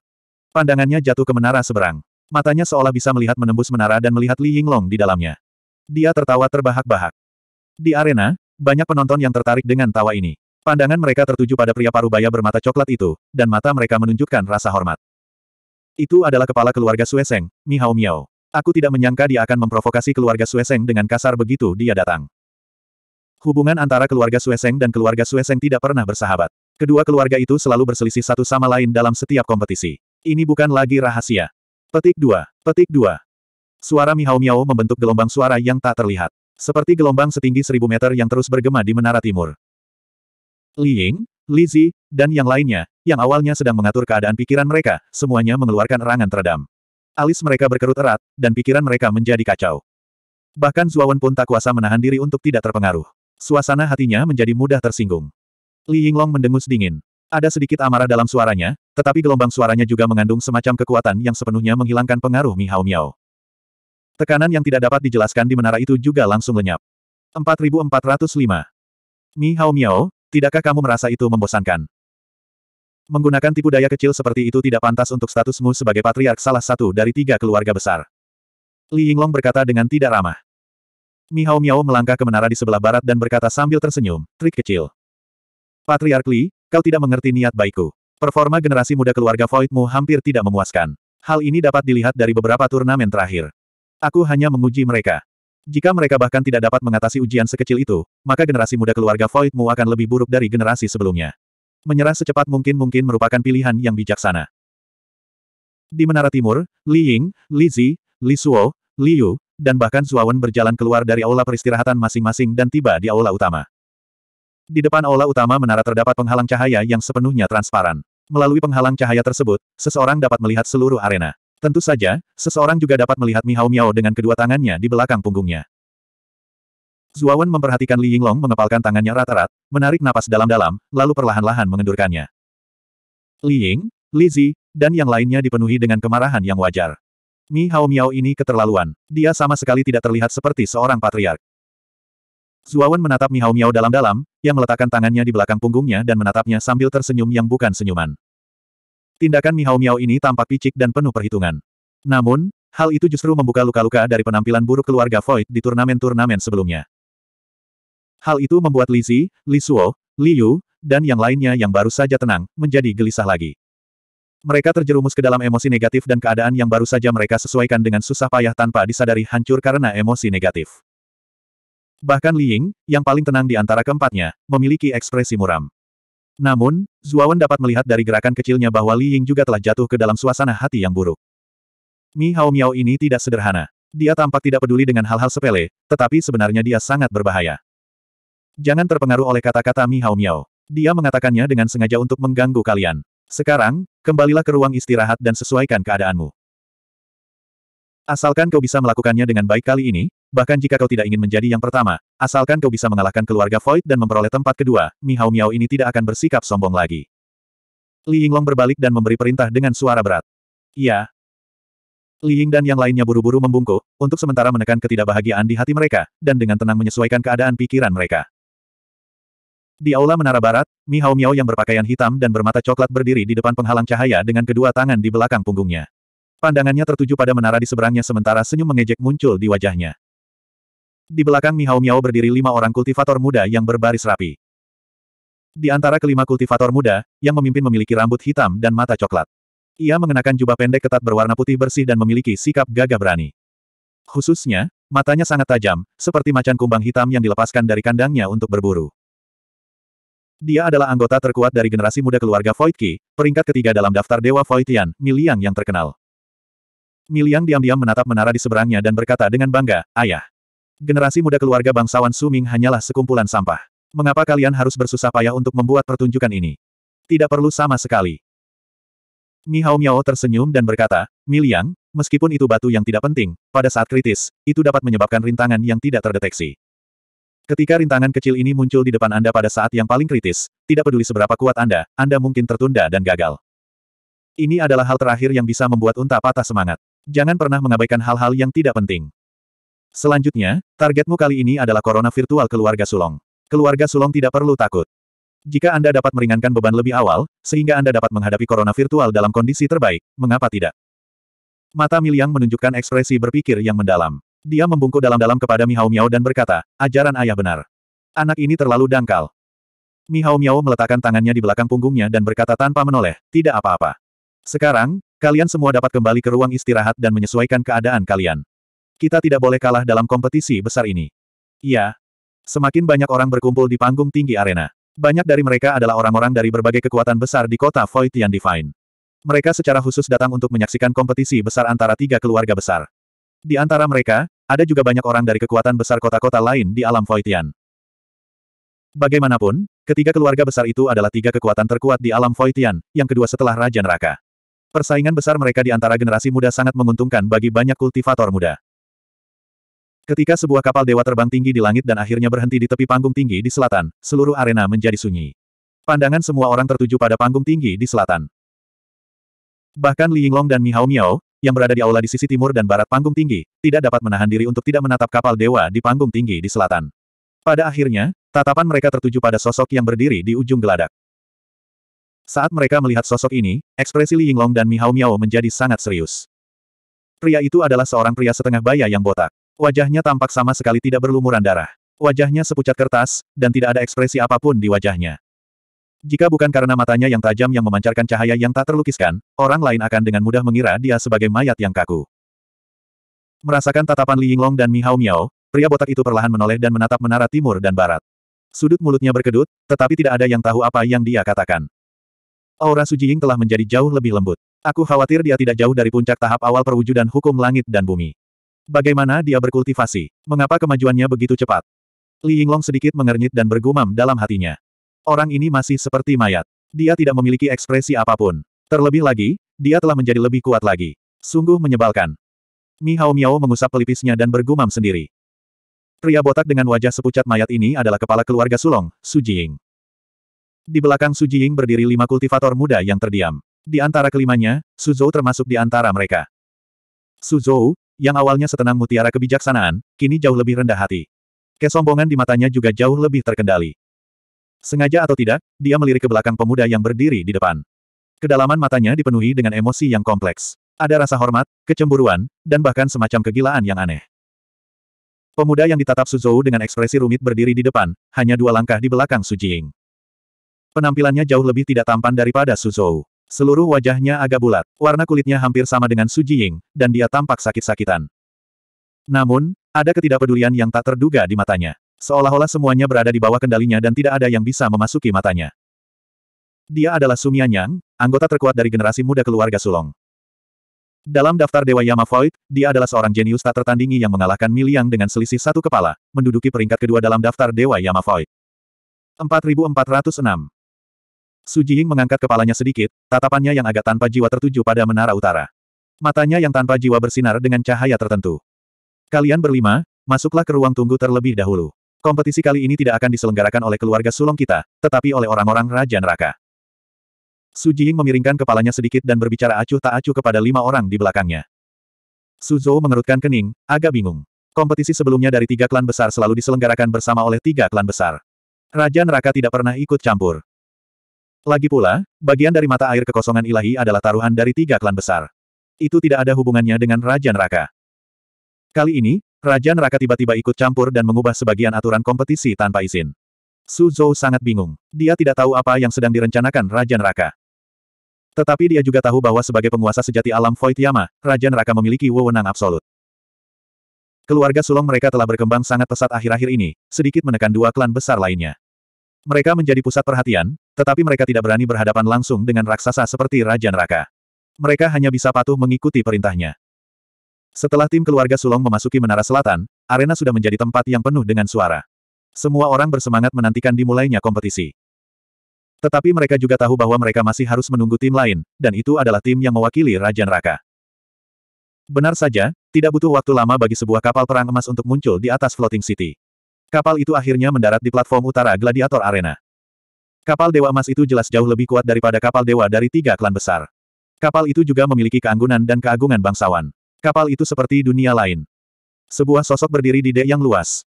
Pandangannya jatuh ke menara seberang. Matanya seolah bisa melihat menembus menara dan melihat Li Yinglong di dalamnya. Dia tertawa terbahak-bahak. Di arena, banyak penonton yang tertarik dengan tawa ini. Pandangan mereka tertuju pada pria parubaya bermata coklat itu, dan mata mereka menunjukkan rasa hormat. Itu adalah kepala keluarga Sueseng, Mihao Miao. Aku tidak menyangka dia akan memprovokasi keluarga Sueseng dengan kasar begitu dia datang. Hubungan antara keluarga Sueseng dan keluarga Sueseng tidak pernah bersahabat. Kedua keluarga itu selalu berselisih satu sama lain dalam setiap kompetisi. Ini bukan lagi rahasia. Petik 2. Petik 2. Suara Miao Miao membentuk gelombang suara yang tak terlihat. Seperti gelombang setinggi seribu meter yang terus bergema di menara timur. Li Ying, Li Zi, dan yang lainnya, yang awalnya sedang mengatur keadaan pikiran mereka, semuanya mengeluarkan erangan teredam. Alis mereka berkerut erat, dan pikiran mereka menjadi kacau. Bahkan Zuawan pun tak kuasa menahan diri untuk tidak terpengaruh. Suasana hatinya menjadi mudah tersinggung. Li Yinglong mendengus dingin. Ada sedikit amarah dalam suaranya, tetapi gelombang suaranya juga mengandung semacam kekuatan yang sepenuhnya menghilangkan pengaruh Mi Hao Miao. Tekanan yang tidak dapat dijelaskan di menara itu juga langsung lenyap. 4405. Hao Miao, tidakkah kamu merasa itu membosankan? Menggunakan tipu daya kecil seperti itu tidak pantas untuk statusmu sebagai patriark salah satu dari tiga keluarga besar. Li Yinglong berkata dengan tidak ramah. Mihao Miao melangkah ke menara di sebelah barat dan berkata sambil tersenyum, trik kecil. Patriark Li, kau tidak mengerti niat baikku. Performa generasi muda keluarga Voidmu hampir tidak memuaskan. Hal ini dapat dilihat dari beberapa turnamen terakhir. Aku hanya menguji mereka. Jika mereka bahkan tidak dapat mengatasi ujian sekecil itu, maka generasi muda keluarga Voidmu akan lebih buruk dari generasi sebelumnya menyerah secepat mungkin mungkin merupakan pilihan yang bijaksana. Di Menara Timur, Li Ying, Li Zi, Li Suo, Li Yu, dan bahkan Zuawan berjalan keluar dari aula peristirahatan masing-masing dan tiba di aula utama. Di depan aula utama menara terdapat penghalang cahaya yang sepenuhnya transparan. Melalui penghalang cahaya tersebut, seseorang dapat melihat seluruh arena. Tentu saja, seseorang juga dapat melihat Mihao Miao dengan kedua tangannya di belakang punggungnya. Zuawan memperhatikan Li Yinglong mengepalkan tangannya rata-rat, menarik napas dalam-dalam, lalu perlahan-lahan mengendurkannya. Li Ying, Li Zi, dan yang lainnya dipenuhi dengan kemarahan yang wajar. Mi Hao Miao ini keterlaluan. Dia sama sekali tidak terlihat seperti seorang patriark. Zuawan menatap Mi Hao Miao dalam-dalam, yang meletakkan tangannya di belakang punggungnya dan menatapnya sambil tersenyum yang bukan senyuman. Tindakan Mi Hao Miao ini tampak picik dan penuh perhitungan. Namun, hal itu justru membuka luka-luka dari penampilan buruk keluarga Void di turnamen-turnamen sebelumnya. Hal itu membuat Li Zi, Li Suo, Li Yu, dan yang lainnya yang baru saja tenang, menjadi gelisah lagi. Mereka terjerumus ke dalam emosi negatif dan keadaan yang baru saja mereka sesuaikan dengan susah payah tanpa disadari hancur karena emosi negatif. Bahkan Li Ying, yang paling tenang di antara keempatnya, memiliki ekspresi muram. Namun, Zuawan dapat melihat dari gerakan kecilnya bahwa Li Ying juga telah jatuh ke dalam suasana hati yang buruk. Mi Hao Miao ini tidak sederhana. Dia tampak tidak peduli dengan hal-hal sepele, tetapi sebenarnya dia sangat berbahaya. Jangan terpengaruh oleh kata-kata Mi Hao Miao. Dia mengatakannya dengan sengaja untuk mengganggu kalian. Sekarang, kembalilah ke ruang istirahat dan sesuaikan keadaanmu. Asalkan kau bisa melakukannya dengan baik kali ini, bahkan jika kau tidak ingin menjadi yang pertama, asalkan kau bisa mengalahkan keluarga Void dan memperoleh tempat kedua, Mi Hao Miao ini tidak akan bersikap sombong lagi. Li Yinglong berbalik dan memberi perintah dengan suara berat. Ya. Li Ying dan yang lainnya buru-buru membungkuk, untuk sementara menekan ketidakbahagiaan di hati mereka, dan dengan tenang menyesuaikan keadaan pikiran mereka. Di aula menara barat, Mi Hao Miao yang berpakaian hitam dan bermata coklat berdiri di depan penghalang cahaya dengan kedua tangan di belakang punggungnya. Pandangannya tertuju pada menara di seberangnya sementara senyum mengejek muncul di wajahnya. Di belakang Mi Hao Miao berdiri lima orang kultivator muda yang berbaris rapi. Di antara kelima kultivator muda, yang memimpin memiliki rambut hitam dan mata coklat. Ia mengenakan jubah pendek ketat berwarna putih bersih dan memiliki sikap gagah berani. Khususnya, matanya sangat tajam, seperti macan kumbang hitam yang dilepaskan dari kandangnya untuk berburu. Dia adalah anggota terkuat dari generasi muda keluarga Void peringkat ketiga dalam daftar Dewa Voitian, Miliang yang terkenal. Miliang diam-diam menatap menara di seberangnya dan berkata dengan bangga, Ayah. Generasi muda keluarga bangsawan Suming hanyalah sekumpulan sampah. Mengapa kalian harus bersusah payah untuk membuat pertunjukan ini? Tidak perlu sama sekali. Mi Hao Miao tersenyum dan berkata, Miliang, meskipun itu batu yang tidak penting, pada saat kritis, itu dapat menyebabkan rintangan yang tidak terdeteksi. Ketika rintangan kecil ini muncul di depan Anda pada saat yang paling kritis, tidak peduli seberapa kuat Anda, Anda mungkin tertunda dan gagal. Ini adalah hal terakhir yang bisa membuat unta patah semangat. Jangan pernah mengabaikan hal-hal yang tidak penting. Selanjutnya, targetmu kali ini adalah Corona Virtual Keluarga Sulong. Keluarga Sulong tidak perlu takut. Jika Anda dapat meringankan beban lebih awal, sehingga Anda dapat menghadapi Corona Virtual dalam kondisi terbaik, mengapa tidak? Mata Miliang menunjukkan ekspresi berpikir yang mendalam. Dia membungkuk dalam-dalam kepada Mihao Miao dan berkata, ajaran ayah benar. Anak ini terlalu dangkal. Mihao Miao meletakkan tangannya di belakang punggungnya dan berkata tanpa menoleh, tidak apa-apa. Sekarang, kalian semua dapat kembali ke ruang istirahat dan menyesuaikan keadaan kalian. Kita tidak boleh kalah dalam kompetisi besar ini. Iya. Semakin banyak orang berkumpul di panggung tinggi arena. Banyak dari mereka adalah orang-orang dari berbagai kekuatan besar di kota Void yang Divine. Mereka secara khusus datang untuk menyaksikan kompetisi besar antara tiga keluarga besar. Di antara mereka, ada juga banyak orang dari kekuatan besar kota-kota lain di alam Voitian. Bagaimanapun, ketiga keluarga besar itu adalah tiga kekuatan terkuat di alam Voitian, yang kedua setelah Raja Neraka. Persaingan besar mereka di antara generasi muda sangat menguntungkan bagi banyak kultivator muda. Ketika sebuah kapal dewa terbang tinggi di langit dan akhirnya berhenti di tepi panggung tinggi di selatan, seluruh arena menjadi sunyi. Pandangan semua orang tertuju pada panggung tinggi di selatan. Bahkan Li Yinglong dan Mi Hao Miao, yang berada di aula di sisi timur dan barat panggung tinggi, tidak dapat menahan diri untuk tidak menatap kapal dewa di panggung tinggi di selatan. Pada akhirnya, tatapan mereka tertuju pada sosok yang berdiri di ujung geladak. Saat mereka melihat sosok ini, ekspresi Li Yinglong dan Mi Mihao Miao menjadi sangat serius. Pria itu adalah seorang pria setengah baya yang botak. Wajahnya tampak sama sekali tidak berlumuran darah. Wajahnya sepucat kertas, dan tidak ada ekspresi apapun di wajahnya. Jika bukan karena matanya yang tajam yang memancarkan cahaya yang tak terlukiskan, orang lain akan dengan mudah mengira dia sebagai mayat yang kaku. Merasakan tatapan Li Yinglong dan Mi Hao Miao, pria botak itu perlahan menoleh dan menatap menara timur dan barat. Sudut mulutnya berkedut, tetapi tidak ada yang tahu apa yang dia katakan. Aura Su Jiying telah menjadi jauh lebih lembut. Aku khawatir dia tidak jauh dari puncak tahap awal perwujudan hukum langit dan bumi. Bagaimana dia berkultivasi? Mengapa kemajuannya begitu cepat? Li Yinglong sedikit mengernyit dan bergumam dalam hatinya. Orang ini masih seperti mayat. Dia tidak memiliki ekspresi apapun. Terlebih lagi, dia telah menjadi lebih kuat lagi. Sungguh menyebalkan. Mi Hao Miao mengusap pelipisnya dan bergumam sendiri. Pria botak dengan wajah sepucat mayat ini adalah kepala keluarga Sulong, Su Jiying. Di belakang Su Jiying berdiri lima kultivator muda yang terdiam. Di antara kelimanya, Su Zhou termasuk di antara mereka. Su Zhou, yang awalnya setenang mutiara kebijaksanaan, kini jauh lebih rendah hati. Kesombongan di matanya juga jauh lebih terkendali. Sengaja atau tidak, dia melirik ke belakang pemuda yang berdiri di depan. Kedalaman matanya dipenuhi dengan emosi yang kompleks. Ada rasa hormat, kecemburuan, dan bahkan semacam kegilaan yang aneh. Pemuda yang ditatap Suzhou dengan ekspresi rumit berdiri di depan, hanya dua langkah di belakang Su Jing. Penampilannya jauh lebih tidak tampan daripada Suzhou. Seluruh wajahnya agak bulat, warna kulitnya hampir sama dengan Su Jing, dan dia tampak sakit-sakitan. Namun, ada ketidakpedulian yang tak terduga di matanya. Seolah-olah semuanya berada di bawah kendalinya dan tidak ada yang bisa memasuki matanya. Dia adalah Sumianyang, Yang, anggota terkuat dari generasi muda keluarga Sulong. Dalam daftar Dewa Yama Void, dia adalah seorang jenius tak tertandingi yang mengalahkan Miliang dengan selisih satu kepala, menduduki peringkat kedua dalam daftar Dewa Yama Void. 4406 Su Jiying mengangkat kepalanya sedikit, tatapannya yang agak tanpa jiwa tertuju pada menara utara. Matanya yang tanpa jiwa bersinar dengan cahaya tertentu. Kalian berlima, masuklah ke ruang tunggu terlebih dahulu. Kompetisi kali ini tidak akan diselenggarakan oleh keluarga sulung kita, tetapi oleh orang-orang Raja Neraka. Su Jiying memiringkan kepalanya sedikit dan berbicara acuh tak acuh kepada lima orang di belakangnya. Su Zhou mengerutkan kening, agak bingung. Kompetisi sebelumnya dari tiga klan besar selalu diselenggarakan bersama oleh tiga klan besar. Raja Neraka tidak pernah ikut campur. Lagi pula, bagian dari mata air kekosongan ilahi adalah taruhan dari tiga klan besar. Itu tidak ada hubungannya dengan Raja Neraka. Kali ini, Raja Neraka tiba-tiba ikut campur dan mengubah sebagian aturan kompetisi tanpa izin. Su Zhou sangat bingung. Dia tidak tahu apa yang sedang direncanakan Raja Neraka. Tetapi dia juga tahu bahwa sebagai penguasa sejati alam Void Yama, Raja Neraka memiliki wewenang absolut. Keluarga sulung mereka telah berkembang sangat pesat akhir-akhir ini, sedikit menekan dua klan besar lainnya. Mereka menjadi pusat perhatian, tetapi mereka tidak berani berhadapan langsung dengan raksasa seperti Raja Neraka. Mereka hanya bisa patuh mengikuti perintahnya. Setelah tim keluarga Sulong memasuki Menara Selatan, arena sudah menjadi tempat yang penuh dengan suara. Semua orang bersemangat menantikan dimulainya kompetisi. Tetapi mereka juga tahu bahwa mereka masih harus menunggu tim lain, dan itu adalah tim yang mewakili Raja Neraka. Benar saja, tidak butuh waktu lama bagi sebuah kapal perang emas untuk muncul di atas Floating City. Kapal itu akhirnya mendarat di platform utara Gladiator Arena. Kapal Dewa Emas itu jelas jauh lebih kuat daripada kapal Dewa dari tiga klan besar. Kapal itu juga memiliki keanggunan dan keagungan bangsawan. Kapal itu seperti dunia lain. Sebuah sosok berdiri di dek yang luas.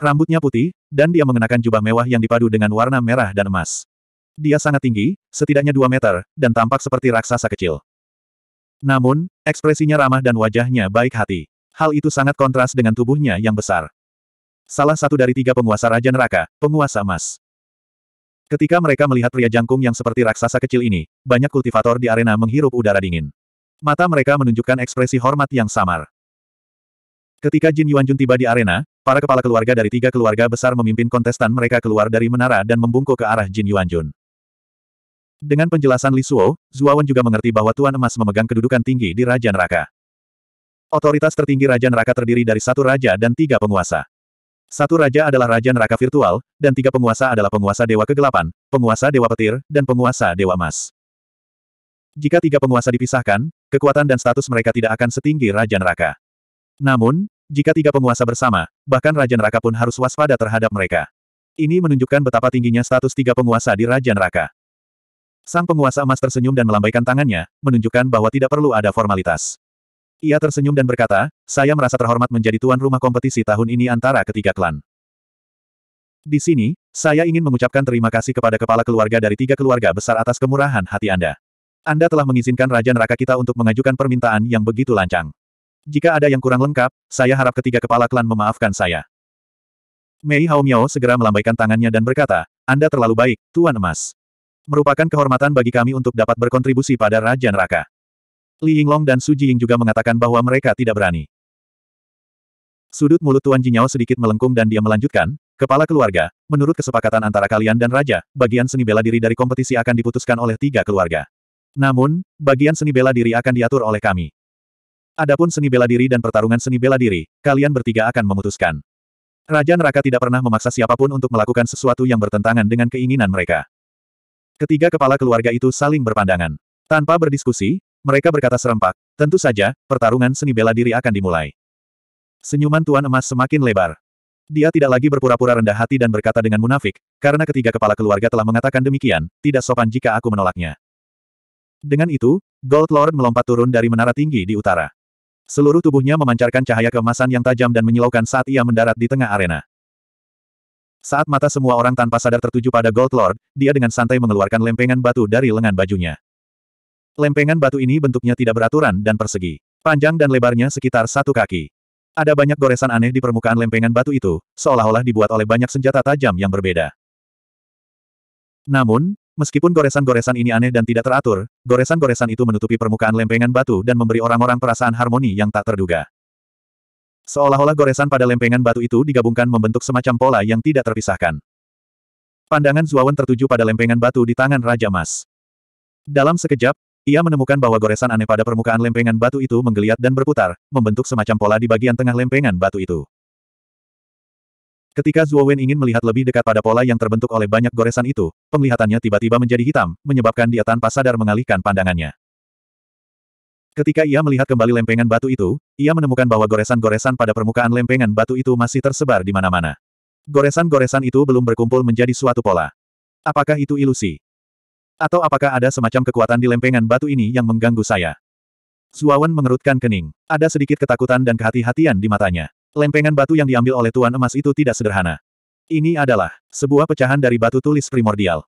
Rambutnya putih, dan dia mengenakan jubah mewah yang dipadu dengan warna merah dan emas. Dia sangat tinggi, setidaknya dua meter, dan tampak seperti raksasa kecil. Namun, ekspresinya ramah dan wajahnya baik hati. Hal itu sangat kontras dengan tubuhnya yang besar. Salah satu dari tiga penguasa Raja Neraka, penguasa emas. Ketika mereka melihat pria jangkung yang seperti raksasa kecil ini, banyak kultivator di arena menghirup udara dingin. Mata mereka menunjukkan ekspresi hormat yang samar. Ketika Jin Yuanjun tiba di arena, para kepala keluarga dari tiga keluarga besar memimpin kontestan mereka keluar dari menara dan membungkuk ke arah Jin Yuanjun. Dengan penjelasan Li Suo, Zuawan juga mengerti bahwa Tuan Emas memegang kedudukan tinggi di Raja Neraka. Otoritas tertinggi Raja Neraka terdiri dari satu raja dan tiga penguasa. Satu raja adalah raja neraka virtual, dan tiga penguasa adalah penguasa dewa kegelapan, penguasa dewa petir, dan penguasa dewa emas. Jika tiga penguasa dipisahkan, kekuatan dan status mereka tidak akan setinggi Raja Neraka. Namun, jika tiga penguasa bersama, bahkan Raja Neraka pun harus waspada terhadap mereka. Ini menunjukkan betapa tingginya status tiga penguasa di Raja Neraka. Sang penguasa emas tersenyum dan melambaikan tangannya, menunjukkan bahwa tidak perlu ada formalitas. Ia tersenyum dan berkata, saya merasa terhormat menjadi tuan rumah kompetisi tahun ini antara ketiga klan. Di sini, saya ingin mengucapkan terima kasih kepada kepala keluarga dari tiga keluarga besar atas kemurahan hati Anda. Anda telah mengizinkan Raja Neraka kita untuk mengajukan permintaan yang begitu lancang. Jika ada yang kurang lengkap, saya harap ketiga kepala klan memaafkan saya. Mei Haomiao segera melambaikan tangannya dan berkata, Anda terlalu baik, Tuan Emas. Merupakan kehormatan bagi kami untuk dapat berkontribusi pada Raja Neraka. Li Yinglong dan Su Jiying juga mengatakan bahwa mereka tidak berani. Sudut mulut Tuan Jinyao sedikit melengkung dan dia melanjutkan, Kepala keluarga, menurut kesepakatan antara kalian dan raja, bagian seni bela diri dari kompetisi akan diputuskan oleh tiga keluarga. Namun, bagian seni bela diri akan diatur oleh kami. Adapun seni bela diri dan pertarungan seni bela diri, kalian bertiga akan memutuskan. Raja Neraka tidak pernah memaksa siapapun untuk melakukan sesuatu yang bertentangan dengan keinginan mereka. Ketiga kepala keluarga itu saling berpandangan. Tanpa berdiskusi, mereka berkata serempak, tentu saja, pertarungan seni bela diri akan dimulai. Senyuman Tuan Emas semakin lebar. Dia tidak lagi berpura-pura rendah hati dan berkata dengan munafik, karena ketiga kepala keluarga telah mengatakan demikian, tidak sopan jika aku menolaknya. Dengan itu, Gold Lord melompat turun dari menara tinggi di utara. Seluruh tubuhnya memancarkan cahaya keemasan yang tajam dan menyilaukan saat ia mendarat di tengah arena. Saat mata semua orang tanpa sadar tertuju pada Gold Lord, dia dengan santai mengeluarkan lempengan batu dari lengan bajunya. Lempengan batu ini bentuknya tidak beraturan dan persegi. Panjang dan lebarnya sekitar satu kaki. Ada banyak goresan aneh di permukaan lempengan batu itu, seolah-olah dibuat oleh banyak senjata tajam yang berbeda. Namun, Meskipun goresan-goresan ini aneh dan tidak teratur, goresan-goresan itu menutupi permukaan lempengan batu dan memberi orang-orang perasaan harmoni yang tak terduga. Seolah-olah goresan pada lempengan batu itu digabungkan membentuk semacam pola yang tidak terpisahkan. Pandangan Zuawan tertuju pada lempengan batu di tangan Raja Mas. Dalam sekejap, ia menemukan bahwa goresan aneh pada permukaan lempengan batu itu menggeliat dan berputar, membentuk semacam pola di bagian tengah lempengan batu itu. Ketika Zhuo Wen ingin melihat lebih dekat pada pola yang terbentuk oleh banyak goresan itu, penglihatannya tiba-tiba menjadi hitam, menyebabkan dia tanpa sadar mengalihkan pandangannya. Ketika ia melihat kembali lempengan batu itu, ia menemukan bahwa goresan-goresan pada permukaan lempengan batu itu masih tersebar di mana-mana. Goresan-goresan itu belum berkumpul menjadi suatu pola. Apakah itu ilusi? Atau apakah ada semacam kekuatan di lempengan batu ini yang mengganggu saya? Suawan mengerutkan kening. Ada sedikit ketakutan dan kehati-hatian di matanya. Lempengan batu yang diambil oleh Tuan Emas itu tidak sederhana. Ini adalah sebuah pecahan dari batu tulis primordial.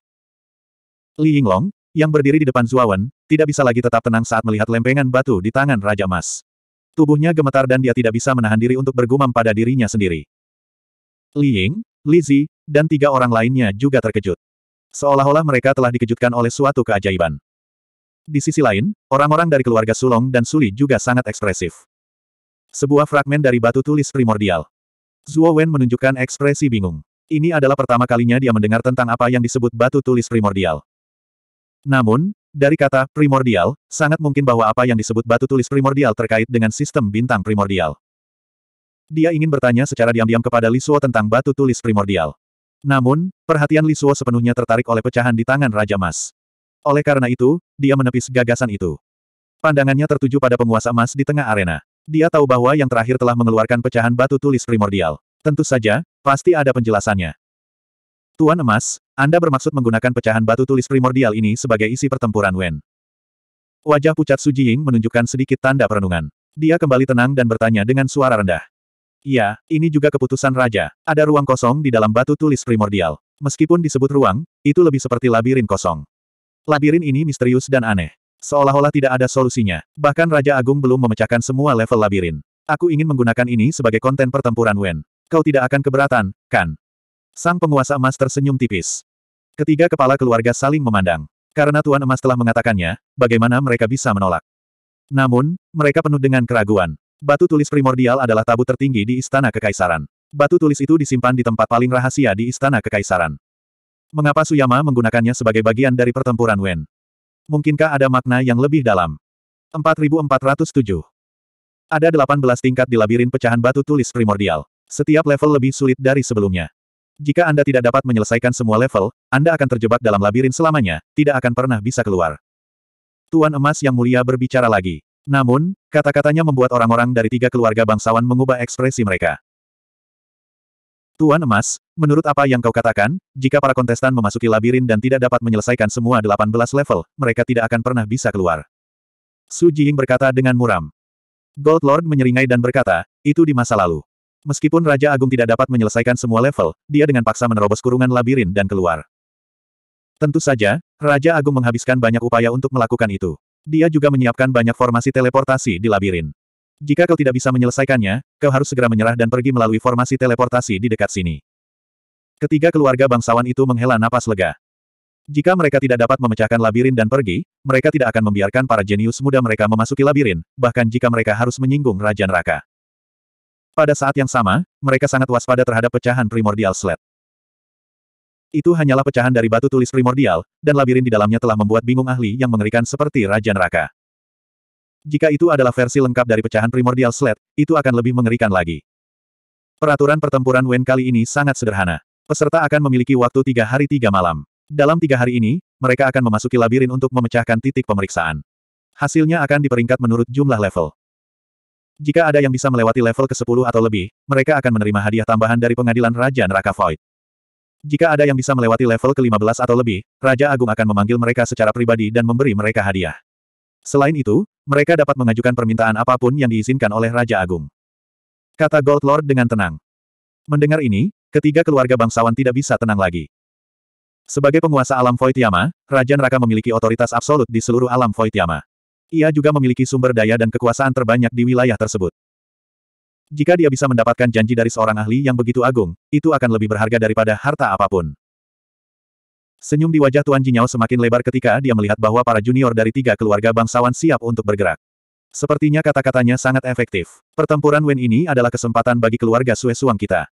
Li Yinglong, yang berdiri di depan Zuawan, tidak bisa lagi tetap tenang saat melihat lempengan batu di tangan Raja Emas. Tubuhnya gemetar dan dia tidak bisa menahan diri untuk bergumam pada dirinya sendiri. Li Ying, Li Zi, dan tiga orang lainnya juga terkejut. Seolah-olah mereka telah dikejutkan oleh suatu keajaiban. Di sisi lain, orang-orang dari keluarga Sulong dan Suli juga sangat ekspresif. Sebuah fragmen dari batu tulis primordial. Zuo Wen menunjukkan ekspresi bingung. Ini adalah pertama kalinya dia mendengar tentang apa yang disebut batu tulis primordial. Namun, dari kata primordial, sangat mungkin bahwa apa yang disebut batu tulis primordial terkait dengan sistem bintang primordial. Dia ingin bertanya secara diam-diam kepada Li Lisuo tentang batu tulis primordial. Namun, perhatian Li Lisuo sepenuhnya tertarik oleh pecahan di tangan Raja Mas. Oleh karena itu, dia menepis gagasan itu. Pandangannya tertuju pada penguasa emas di tengah arena. Dia tahu bahwa yang terakhir telah mengeluarkan pecahan batu tulis primordial. Tentu saja, pasti ada penjelasannya. Tuan Emas, Anda bermaksud menggunakan pecahan batu tulis primordial ini sebagai isi pertempuran Wen. Wajah pucat Su Jiying menunjukkan sedikit tanda perenungan. Dia kembali tenang dan bertanya dengan suara rendah. Ya, ini juga keputusan Raja. Ada ruang kosong di dalam batu tulis primordial. Meskipun disebut ruang, itu lebih seperti labirin kosong. Labirin ini misterius dan aneh. Seolah-olah tidak ada solusinya. Bahkan Raja Agung belum memecahkan semua level labirin. Aku ingin menggunakan ini sebagai konten pertempuran Wen. Kau tidak akan keberatan, kan? Sang penguasa emas tersenyum tipis. Ketiga kepala keluarga saling memandang. Karena Tuan Emas telah mengatakannya, bagaimana mereka bisa menolak. Namun, mereka penuh dengan keraguan. Batu tulis primordial adalah tabu tertinggi di Istana Kekaisaran. Batu tulis itu disimpan di tempat paling rahasia di Istana Kekaisaran. Mengapa Suyama menggunakannya sebagai bagian dari pertempuran Wen? Mungkinkah ada makna yang lebih dalam? 4407 Ada 18 tingkat di labirin pecahan batu tulis primordial. Setiap level lebih sulit dari sebelumnya. Jika Anda tidak dapat menyelesaikan semua level, Anda akan terjebak dalam labirin selamanya, tidak akan pernah bisa keluar. Tuan Emas Yang Mulia berbicara lagi. Namun, kata-katanya membuat orang-orang dari tiga keluarga bangsawan mengubah ekspresi mereka. Tuan Emas, menurut apa yang kau katakan, jika para kontestan memasuki labirin dan tidak dapat menyelesaikan semua 18 level, mereka tidak akan pernah bisa keluar. Su Jiying berkata dengan muram. Gold Lord menyeringai dan berkata, itu di masa lalu. Meskipun Raja Agung tidak dapat menyelesaikan semua level, dia dengan paksa menerobos kurungan labirin dan keluar. Tentu saja, Raja Agung menghabiskan banyak upaya untuk melakukan itu. Dia juga menyiapkan banyak formasi teleportasi di labirin. Jika kau tidak bisa menyelesaikannya, kau harus segera menyerah dan pergi melalui formasi teleportasi di dekat sini. Ketiga keluarga bangsawan itu menghela napas lega. Jika mereka tidak dapat memecahkan labirin dan pergi, mereka tidak akan membiarkan para jenius muda mereka memasuki labirin, bahkan jika mereka harus menyinggung Raja Neraka. Pada saat yang sama, mereka sangat waspada terhadap pecahan primordial sled. Itu hanyalah pecahan dari batu tulis primordial, dan labirin di dalamnya telah membuat bingung ahli yang mengerikan seperti Raja Neraka. Jika itu adalah versi lengkap dari pecahan primordial sled, itu akan lebih mengerikan lagi. Peraturan pertempuran Wen kali ini sangat sederhana. Peserta akan memiliki waktu tiga hari tiga malam. Dalam tiga hari ini, mereka akan memasuki labirin untuk memecahkan titik pemeriksaan. Hasilnya akan diperingkat menurut jumlah level. Jika ada yang bisa melewati level ke-10 atau lebih, mereka akan menerima hadiah tambahan dari pengadilan Raja Neraka Void. Jika ada yang bisa melewati level ke-15 atau lebih, Raja Agung akan memanggil mereka secara pribadi dan memberi mereka hadiah. Selain itu, mereka dapat mengajukan permintaan apapun yang diizinkan oleh Raja Agung. Kata Gold Lord dengan tenang. Mendengar ini, ketiga keluarga bangsawan tidak bisa tenang lagi. Sebagai penguasa alam Voitiyama, Raja Neraka memiliki otoritas absolut di seluruh alam Voitiyama. Ia juga memiliki sumber daya dan kekuasaan terbanyak di wilayah tersebut. Jika dia bisa mendapatkan janji dari seorang ahli yang begitu agung, itu akan lebih berharga daripada harta apapun. Senyum di wajah Tuan Jinyao semakin lebar ketika dia melihat bahwa para junior dari tiga keluarga bangsawan siap untuk bergerak. Sepertinya kata-katanya sangat efektif. Pertempuran Wen ini adalah kesempatan bagi keluarga Sue Suang kita.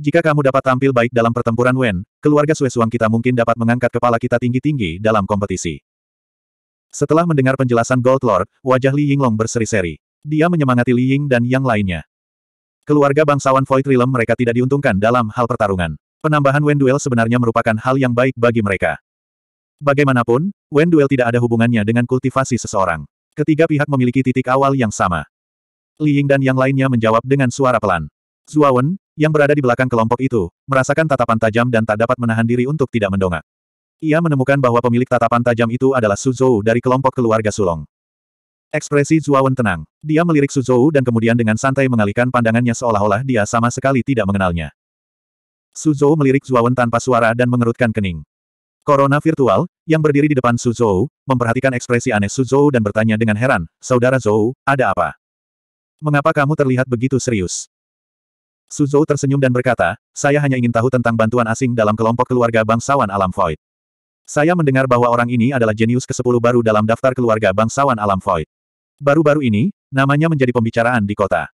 Jika kamu dapat tampil baik dalam pertempuran Wen, keluarga Sue Suang kita mungkin dapat mengangkat kepala kita tinggi-tinggi dalam kompetisi. Setelah mendengar penjelasan Gold Lord, wajah Li Yinglong berseri-seri. Dia menyemangati Li Ying dan yang lainnya. Keluarga bangsawan Void Realm mereka tidak diuntungkan dalam hal pertarungan. Penambahan Wen Duel sebenarnya merupakan hal yang baik bagi mereka. Bagaimanapun, Wen Duel tidak ada hubungannya dengan kultivasi seseorang. Ketiga pihak memiliki titik awal yang sama. Li Ying dan yang lainnya menjawab dengan suara pelan. Zuawan, yang berada di belakang kelompok itu, merasakan tatapan tajam dan tak dapat menahan diri untuk tidak mendongak. Ia menemukan bahwa pemilik tatapan tajam itu adalah Suzhou dari kelompok keluarga Sulong. Ekspresi Zuawan tenang. Dia melirik Suzhou dan kemudian dengan santai mengalihkan pandangannya seolah-olah dia sama sekali tidak mengenalnya. Suzhou melirik Zuawan tanpa suara dan mengerutkan kening. Corona virtual, yang berdiri di depan Suzhou, memperhatikan ekspresi aneh Suzhou dan bertanya dengan heran, Saudara Zhou, ada apa? Mengapa kamu terlihat begitu serius? Suzhou tersenyum dan berkata, saya hanya ingin tahu tentang bantuan asing dalam kelompok keluarga bangsawan alam void. Saya mendengar bahwa orang ini adalah jenius ke-10 baru dalam daftar keluarga bangsawan alam void. Baru-baru ini, namanya menjadi pembicaraan di kota.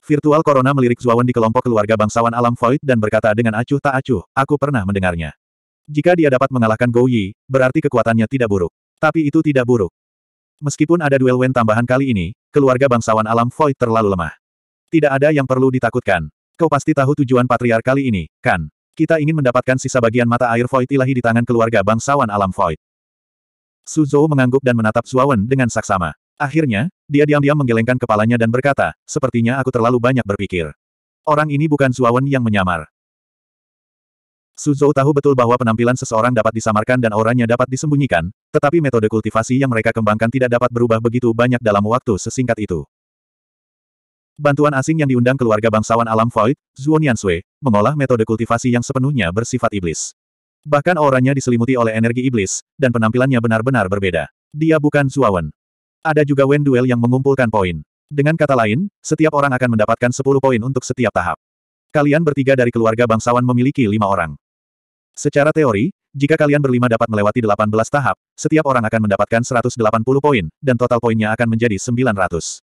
Virtual Corona melirik Zuawan di kelompok keluarga bangsawan alam Void dan berkata dengan acuh tak acuh, aku pernah mendengarnya. Jika dia dapat mengalahkan Gou Yi, berarti kekuatannya tidak buruk. Tapi itu tidak buruk. Meskipun ada duel Wen tambahan kali ini, keluarga bangsawan alam Void terlalu lemah. Tidak ada yang perlu ditakutkan. Kau pasti tahu tujuan patriar kali ini, kan? Kita ingin mendapatkan sisa bagian mata air Void ilahi di tangan keluarga bangsawan alam Void. Suzhou mengangguk dan menatap Zuawan dengan saksama. Akhirnya, dia diam-diam menggelengkan kepalanya dan berkata, sepertinya aku terlalu banyak berpikir. Orang ini bukan Zuawan yang menyamar. Suzhou tahu betul bahwa penampilan seseorang dapat disamarkan dan auranya dapat disembunyikan, tetapi metode kultivasi yang mereka kembangkan tidak dapat berubah begitu banyak dalam waktu sesingkat itu. Bantuan asing yang diundang keluarga bangsawan alam Void, Zhuo Nianshui, mengolah metode kultivasi yang sepenuhnya bersifat iblis. Bahkan auranya diselimuti oleh energi iblis, dan penampilannya benar-benar berbeda. Dia bukan Zuawan. Ada juga Wen Duel yang mengumpulkan poin. Dengan kata lain, setiap orang akan mendapatkan 10 poin untuk setiap tahap. Kalian bertiga dari keluarga bangsawan memiliki lima orang. Secara teori, jika kalian berlima dapat melewati 18 tahap, setiap orang akan mendapatkan 180 poin, dan total poinnya akan menjadi 900.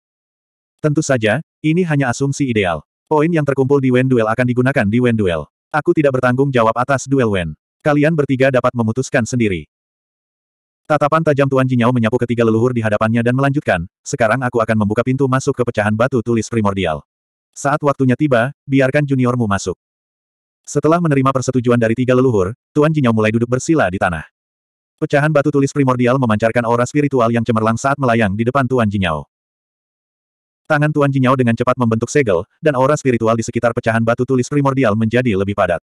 Tentu saja, ini hanya asumsi ideal. Poin yang terkumpul di Wen Duel akan digunakan di Wen Duel. Aku tidak bertanggung jawab atas duel Wen. Kalian bertiga dapat memutuskan sendiri. Tatapan tajam Tuan Jinyao menyapu ketiga leluhur di hadapannya dan melanjutkan, sekarang aku akan membuka pintu masuk ke pecahan batu tulis primordial. Saat waktunya tiba, biarkan juniormu masuk. Setelah menerima persetujuan dari tiga leluhur, Tuan Jinyao mulai duduk bersila di tanah. Pecahan batu tulis primordial memancarkan aura spiritual yang cemerlang saat melayang di depan Tuan Jinyao. Tangan Tuan Jinyao dengan cepat membentuk segel, dan aura spiritual di sekitar pecahan batu tulis primordial menjadi lebih padat.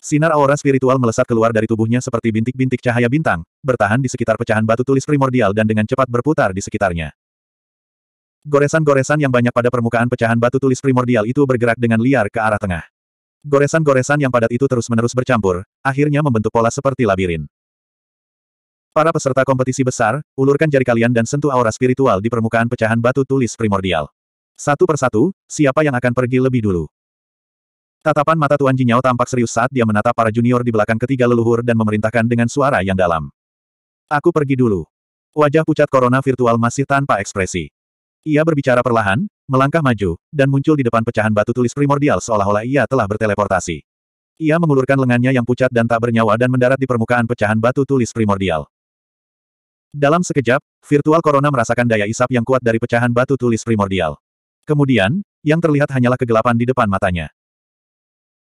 Sinar aura spiritual melesat keluar dari tubuhnya seperti bintik-bintik cahaya bintang, bertahan di sekitar pecahan batu tulis primordial dan dengan cepat berputar di sekitarnya. Goresan-goresan yang banyak pada permukaan pecahan batu tulis primordial itu bergerak dengan liar ke arah tengah. Goresan-goresan yang padat itu terus-menerus bercampur, akhirnya membentuk pola seperti labirin. Para peserta kompetisi besar, ulurkan jari kalian dan sentuh aura spiritual di permukaan pecahan batu tulis primordial. Satu persatu, siapa yang akan pergi lebih dulu? Tatapan mata Tuan Jinyao tampak serius saat dia menatap para junior di belakang ketiga leluhur dan memerintahkan dengan suara yang dalam. Aku pergi dulu. Wajah pucat corona virtual masih tanpa ekspresi. Ia berbicara perlahan, melangkah maju, dan muncul di depan pecahan batu tulis primordial seolah-olah ia telah berteleportasi. Ia mengulurkan lengannya yang pucat dan tak bernyawa dan mendarat di permukaan pecahan batu tulis primordial. Dalam sekejap, virtual corona merasakan daya isap yang kuat dari pecahan batu tulis primordial. Kemudian, yang terlihat hanyalah kegelapan di depan matanya.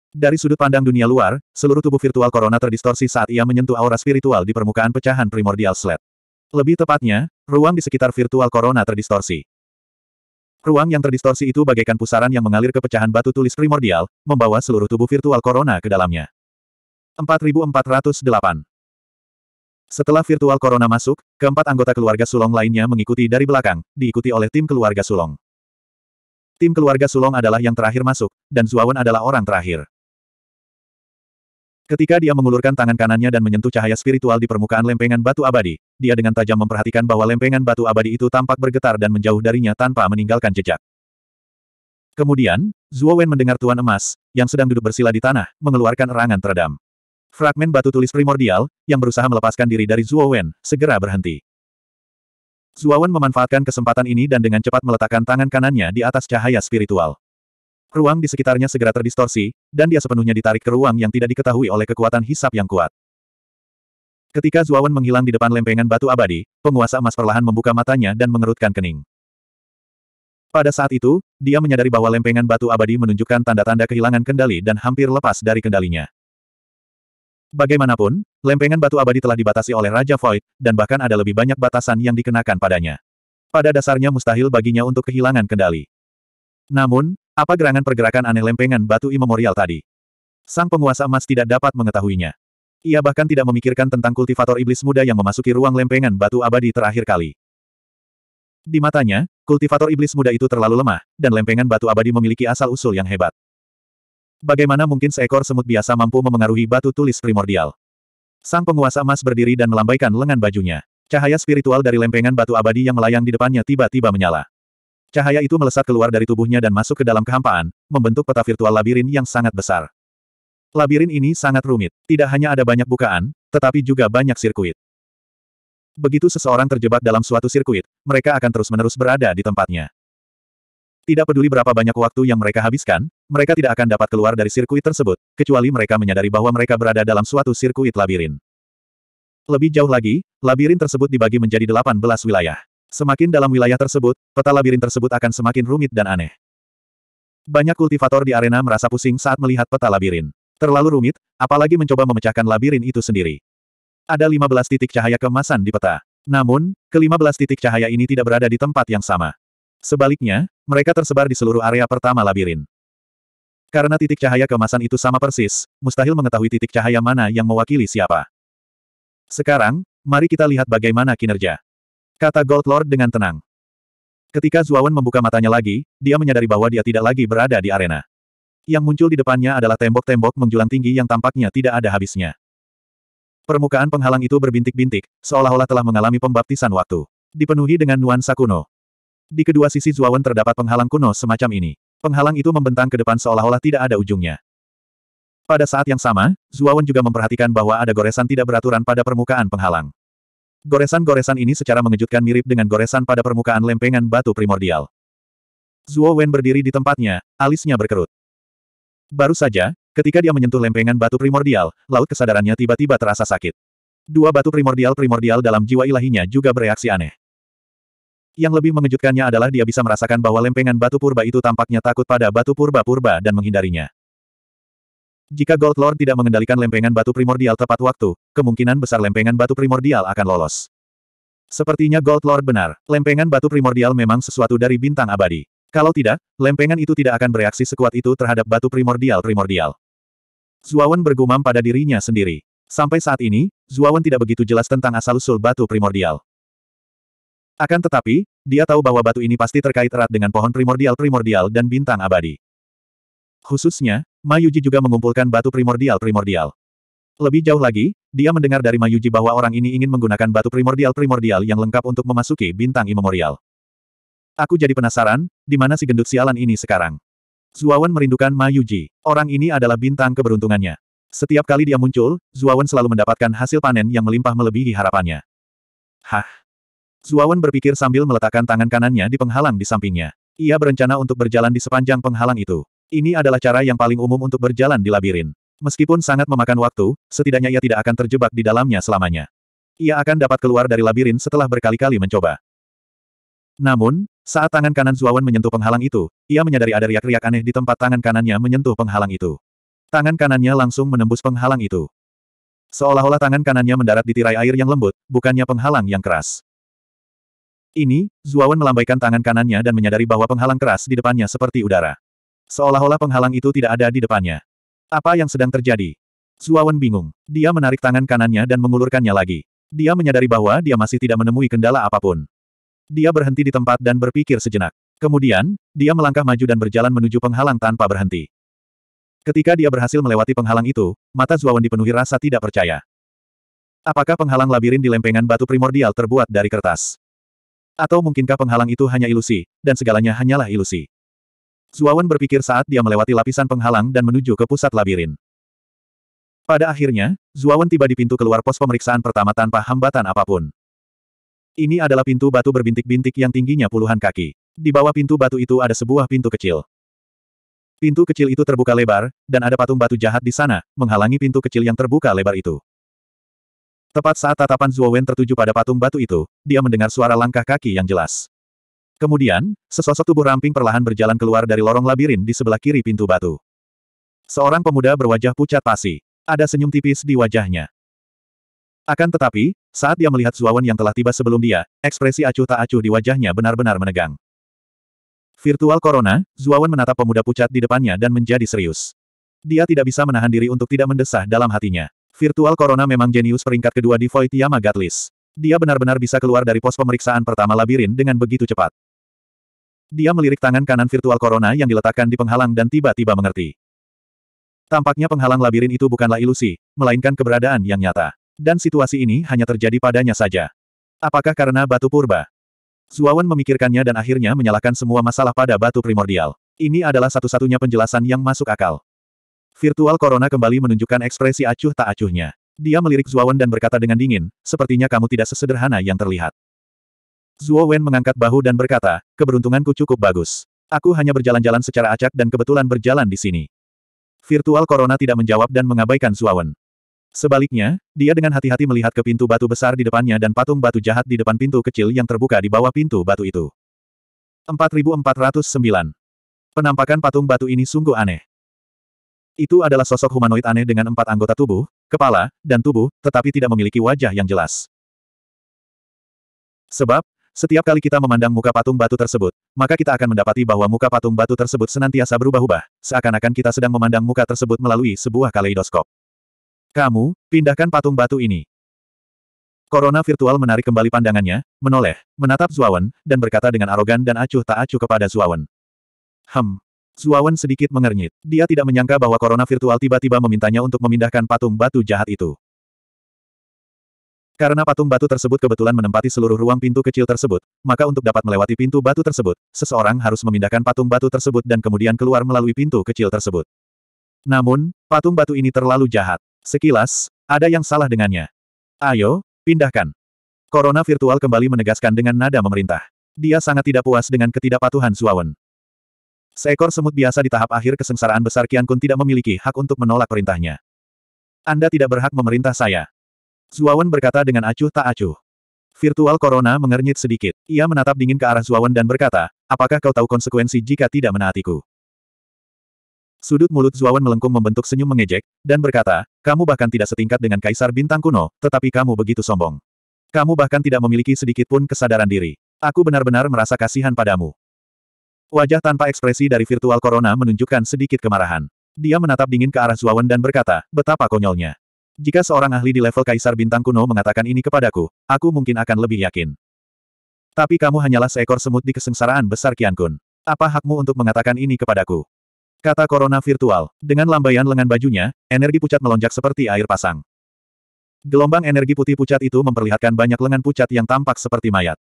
Dari sudut pandang dunia luar, seluruh tubuh virtual Corona terdistorsi saat ia menyentuh aura spiritual di permukaan pecahan primordial slab. Lebih tepatnya, ruang di sekitar virtual Corona terdistorsi. Ruang yang terdistorsi itu bagaikan pusaran yang mengalir ke pecahan batu tulis primordial, membawa seluruh tubuh virtual Corona ke dalamnya. 4408 Setelah virtual Corona masuk, keempat anggota keluarga Sulong lainnya mengikuti dari belakang, diikuti oleh tim keluarga Sulong. Tim keluarga Sulong adalah yang terakhir masuk, dan Zuawan adalah orang terakhir. Ketika dia mengulurkan tangan kanannya dan menyentuh cahaya spiritual di permukaan lempengan batu abadi, dia dengan tajam memperhatikan bahwa lempengan batu abadi itu tampak bergetar dan menjauh darinya tanpa meninggalkan jejak. Kemudian, Zhuo Wen mendengar Tuan Emas, yang sedang duduk bersila di tanah, mengeluarkan erangan teredam. Fragmen batu tulis primordial, yang berusaha melepaskan diri dari Zhuo Wen, segera berhenti. Zhuo Wen memanfaatkan kesempatan ini dan dengan cepat meletakkan tangan kanannya di atas cahaya spiritual. Ruang di sekitarnya segera terdistorsi, dan dia sepenuhnya ditarik ke ruang yang tidak diketahui oleh kekuatan hisap yang kuat. Ketika Zuawan menghilang di depan lempengan batu abadi, penguasa emas perlahan membuka matanya dan mengerutkan kening. Pada saat itu, dia menyadari bahwa lempengan batu abadi menunjukkan tanda-tanda kehilangan kendali dan hampir lepas dari kendalinya. Bagaimanapun, lempengan batu abadi telah dibatasi oleh Raja Void, dan bahkan ada lebih banyak batasan yang dikenakan padanya. Pada dasarnya mustahil baginya untuk kehilangan kendali. Namun, apa gerangan pergerakan aneh lempengan batu imemorial tadi? Sang penguasa emas tidak dapat mengetahuinya. Ia bahkan tidak memikirkan tentang kultivator iblis muda yang memasuki ruang lempengan batu abadi terakhir kali. Di matanya, kultivator iblis muda itu terlalu lemah, dan lempengan batu abadi memiliki asal-usul yang hebat. Bagaimana mungkin seekor semut biasa mampu memengaruhi batu tulis primordial? Sang penguasa emas berdiri dan melambaikan lengan bajunya. Cahaya spiritual dari lempengan batu abadi yang melayang di depannya tiba-tiba menyala. Cahaya itu melesat keluar dari tubuhnya dan masuk ke dalam kehampaan, membentuk peta virtual labirin yang sangat besar. Labirin ini sangat rumit. Tidak hanya ada banyak bukaan, tetapi juga banyak sirkuit. Begitu seseorang terjebak dalam suatu sirkuit, mereka akan terus-menerus berada di tempatnya. Tidak peduli berapa banyak waktu yang mereka habiskan, mereka tidak akan dapat keluar dari sirkuit tersebut, kecuali mereka menyadari bahwa mereka berada dalam suatu sirkuit labirin. Lebih jauh lagi, labirin tersebut dibagi menjadi 18 wilayah. Semakin dalam wilayah tersebut, peta labirin tersebut akan semakin rumit dan aneh. Banyak kultivator di arena merasa pusing saat melihat peta labirin. Terlalu rumit, apalagi mencoba memecahkan labirin itu sendiri. Ada 15 titik cahaya kemasan di peta. Namun, ke-15 titik cahaya ini tidak berada di tempat yang sama. Sebaliknya, mereka tersebar di seluruh area pertama labirin. Karena titik cahaya kemasan itu sama persis, mustahil mengetahui titik cahaya mana yang mewakili siapa. Sekarang, mari kita lihat bagaimana kinerja. Kata Gold Lord dengan tenang. Ketika Zuawan membuka matanya lagi, dia menyadari bahwa dia tidak lagi berada di arena. Yang muncul di depannya adalah tembok-tembok menjulang tinggi yang tampaknya tidak ada habisnya. Permukaan penghalang itu berbintik-bintik, seolah-olah telah mengalami pembaptisan waktu. Dipenuhi dengan nuansa kuno. Di kedua sisi Zuawan terdapat penghalang kuno semacam ini. Penghalang itu membentang ke depan seolah-olah tidak ada ujungnya. Pada saat yang sama, Zuawan juga memperhatikan bahwa ada goresan tidak beraturan pada permukaan penghalang. Goresan-goresan ini secara mengejutkan mirip dengan goresan pada permukaan lempengan batu primordial. Zuo Wen berdiri di tempatnya, alisnya berkerut. Baru saja, ketika dia menyentuh lempengan batu primordial, laut kesadarannya tiba-tiba terasa sakit. Dua batu primordial-primordial dalam jiwa ilahinya juga bereaksi aneh. Yang lebih mengejutkannya adalah dia bisa merasakan bahwa lempengan batu purba itu tampaknya takut pada batu purba-purba dan menghindarinya. Jika Gold Lord tidak mengendalikan lempengan batu primordial tepat waktu, kemungkinan besar lempengan batu primordial akan lolos. Sepertinya Gold Lord benar, lempengan batu primordial memang sesuatu dari bintang abadi. Kalau tidak, lempengan itu tidak akan bereaksi sekuat itu terhadap batu primordial-primordial. Zuawan bergumam pada dirinya sendiri. Sampai saat ini, Zuawan tidak begitu jelas tentang asal-usul batu primordial. Akan tetapi, dia tahu bahwa batu ini pasti terkait erat dengan pohon primordial-primordial dan bintang abadi. Khususnya, Mayuji juga mengumpulkan batu primordial-primordial. Lebih jauh lagi, dia mendengar dari Mayuji bahwa orang ini ingin menggunakan batu primordial-primordial yang lengkap untuk memasuki bintang imemorial. Aku jadi penasaran, di mana si gendut sialan ini sekarang? Zuawan merindukan Mayuji. Orang ini adalah bintang keberuntungannya. Setiap kali dia muncul, Zuawan selalu mendapatkan hasil panen yang melimpah melebihi harapannya. Hah? Zuawan berpikir sambil meletakkan tangan kanannya di penghalang di sampingnya. Ia berencana untuk berjalan di sepanjang penghalang itu. Ini adalah cara yang paling umum untuk berjalan di labirin. Meskipun sangat memakan waktu, setidaknya ia tidak akan terjebak di dalamnya selamanya. Ia akan dapat keluar dari labirin setelah berkali-kali mencoba. Namun, saat tangan kanan Zuawan menyentuh penghalang itu, ia menyadari ada riak-riak aneh di tempat tangan kanannya menyentuh penghalang itu. Tangan kanannya langsung menembus penghalang itu. Seolah-olah tangan kanannya mendarat di tirai air yang lembut, bukannya penghalang yang keras. Ini, Zuawan melambaikan tangan kanannya dan menyadari bahwa penghalang keras di depannya seperti udara. Seolah-olah penghalang itu tidak ada di depannya. Apa yang sedang terjadi? Zuawan bingung. Dia menarik tangan kanannya dan mengulurkannya lagi. Dia menyadari bahwa dia masih tidak menemui kendala apapun. Dia berhenti di tempat dan berpikir sejenak. Kemudian, dia melangkah maju dan berjalan menuju penghalang tanpa berhenti. Ketika dia berhasil melewati penghalang itu, mata Zuawan dipenuhi rasa tidak percaya. Apakah penghalang labirin di lempengan batu primordial terbuat dari kertas? Atau mungkinkah penghalang itu hanya ilusi, dan segalanya hanyalah ilusi? Zuawan berpikir saat dia melewati lapisan penghalang dan menuju ke pusat labirin. Pada akhirnya, Zuawan tiba di pintu keluar pos pemeriksaan pertama tanpa hambatan apapun. Ini adalah pintu batu berbintik-bintik yang tingginya puluhan kaki. Di bawah pintu batu itu ada sebuah pintu kecil. Pintu kecil itu terbuka lebar, dan ada patung batu jahat di sana, menghalangi pintu kecil yang terbuka lebar itu. Tepat saat tatapan Zuowen tertuju pada patung batu itu, dia mendengar suara langkah kaki yang jelas. Kemudian, sesosok tubuh ramping perlahan berjalan keluar dari lorong labirin di sebelah kiri pintu batu. Seorang pemuda berwajah pucat pasi. Ada senyum tipis di wajahnya. Akan tetapi, saat dia melihat Zuawan yang telah tiba sebelum dia, ekspresi acuh tak acuh di wajahnya benar-benar menegang. Virtual Corona, Zuawan menatap pemuda pucat di depannya dan menjadi serius. Dia tidak bisa menahan diri untuk tidak mendesah dalam hatinya. Virtual Corona memang jenius peringkat kedua di Void Yama Dia benar-benar bisa keluar dari pos pemeriksaan pertama labirin dengan begitu cepat. Dia melirik tangan kanan virtual corona yang diletakkan di penghalang dan tiba-tiba mengerti. Tampaknya penghalang labirin itu bukanlah ilusi, melainkan keberadaan yang nyata. Dan situasi ini hanya terjadi padanya saja. Apakah karena batu purba? Zuawan memikirkannya dan akhirnya menyalahkan semua masalah pada batu primordial. Ini adalah satu-satunya penjelasan yang masuk akal. Virtual Corona kembali menunjukkan ekspresi acuh tak acuhnya. Dia melirik Zuawan dan berkata dengan dingin, sepertinya kamu tidak sesederhana yang terlihat. Zuo Wen mengangkat bahu dan berkata, keberuntunganku cukup bagus. Aku hanya berjalan-jalan secara acak dan kebetulan berjalan di sini. Virtual Corona tidak menjawab dan mengabaikan Wen. Sebaliknya, dia dengan hati-hati melihat ke pintu batu besar di depannya dan patung batu jahat di depan pintu kecil yang terbuka di bawah pintu batu itu. 4409. Penampakan patung batu ini sungguh aneh. Itu adalah sosok humanoid aneh dengan empat anggota tubuh, kepala, dan tubuh, tetapi tidak memiliki wajah yang jelas. Sebab, setiap kali kita memandang muka patung batu tersebut, maka kita akan mendapati bahwa muka patung batu tersebut senantiasa berubah-ubah, seakan-akan kita sedang memandang muka tersebut melalui sebuah kaleidoskop. Kamu, pindahkan patung batu ini. Corona virtual menarik kembali pandangannya, menoleh, menatap Zuawan, dan berkata dengan arogan dan acuh tak acuh kepada Zuawan. Hem. Zuawan sedikit mengernyit. Dia tidak menyangka bahwa Corona virtual tiba-tiba memintanya untuk memindahkan patung batu jahat itu. Karena patung batu tersebut kebetulan menempati seluruh ruang pintu kecil tersebut, maka untuk dapat melewati pintu batu tersebut, seseorang harus memindahkan patung batu tersebut dan kemudian keluar melalui pintu kecil tersebut. Namun, patung batu ini terlalu jahat. Sekilas, ada yang salah dengannya. Ayo, pindahkan. Corona virtual kembali menegaskan dengan nada memerintah. Dia sangat tidak puas dengan ketidakpatuhan Suawan. Seekor semut biasa di tahap akhir kesengsaraan besar Kian Kun tidak memiliki hak untuk menolak perintahnya. Anda tidak berhak memerintah saya. Zuawan berkata dengan acuh tak acuh. Virtual Corona mengernyit sedikit. Ia menatap dingin ke arah Zuawan dan berkata, apakah kau tahu konsekuensi jika tidak menaatiku? Sudut mulut Zuawan melengkung membentuk senyum mengejek, dan berkata, kamu bahkan tidak setingkat dengan kaisar bintang kuno, tetapi kamu begitu sombong. Kamu bahkan tidak memiliki sedikit pun kesadaran diri. Aku benar-benar merasa kasihan padamu. Wajah tanpa ekspresi dari virtual corona menunjukkan sedikit kemarahan. Dia menatap dingin ke arah Zuawan dan berkata, betapa konyolnya. Jika seorang ahli di level kaisar bintang kuno mengatakan ini kepadaku, aku mungkin akan lebih yakin. Tapi kamu hanyalah seekor semut di kesengsaraan besar Kian Kun. Apa hakmu untuk mengatakan ini kepadaku? Kata Corona virtual. Dengan lambaian lengan bajunya, energi pucat melonjak seperti air pasang. Gelombang energi putih pucat itu memperlihatkan banyak lengan pucat yang tampak seperti mayat.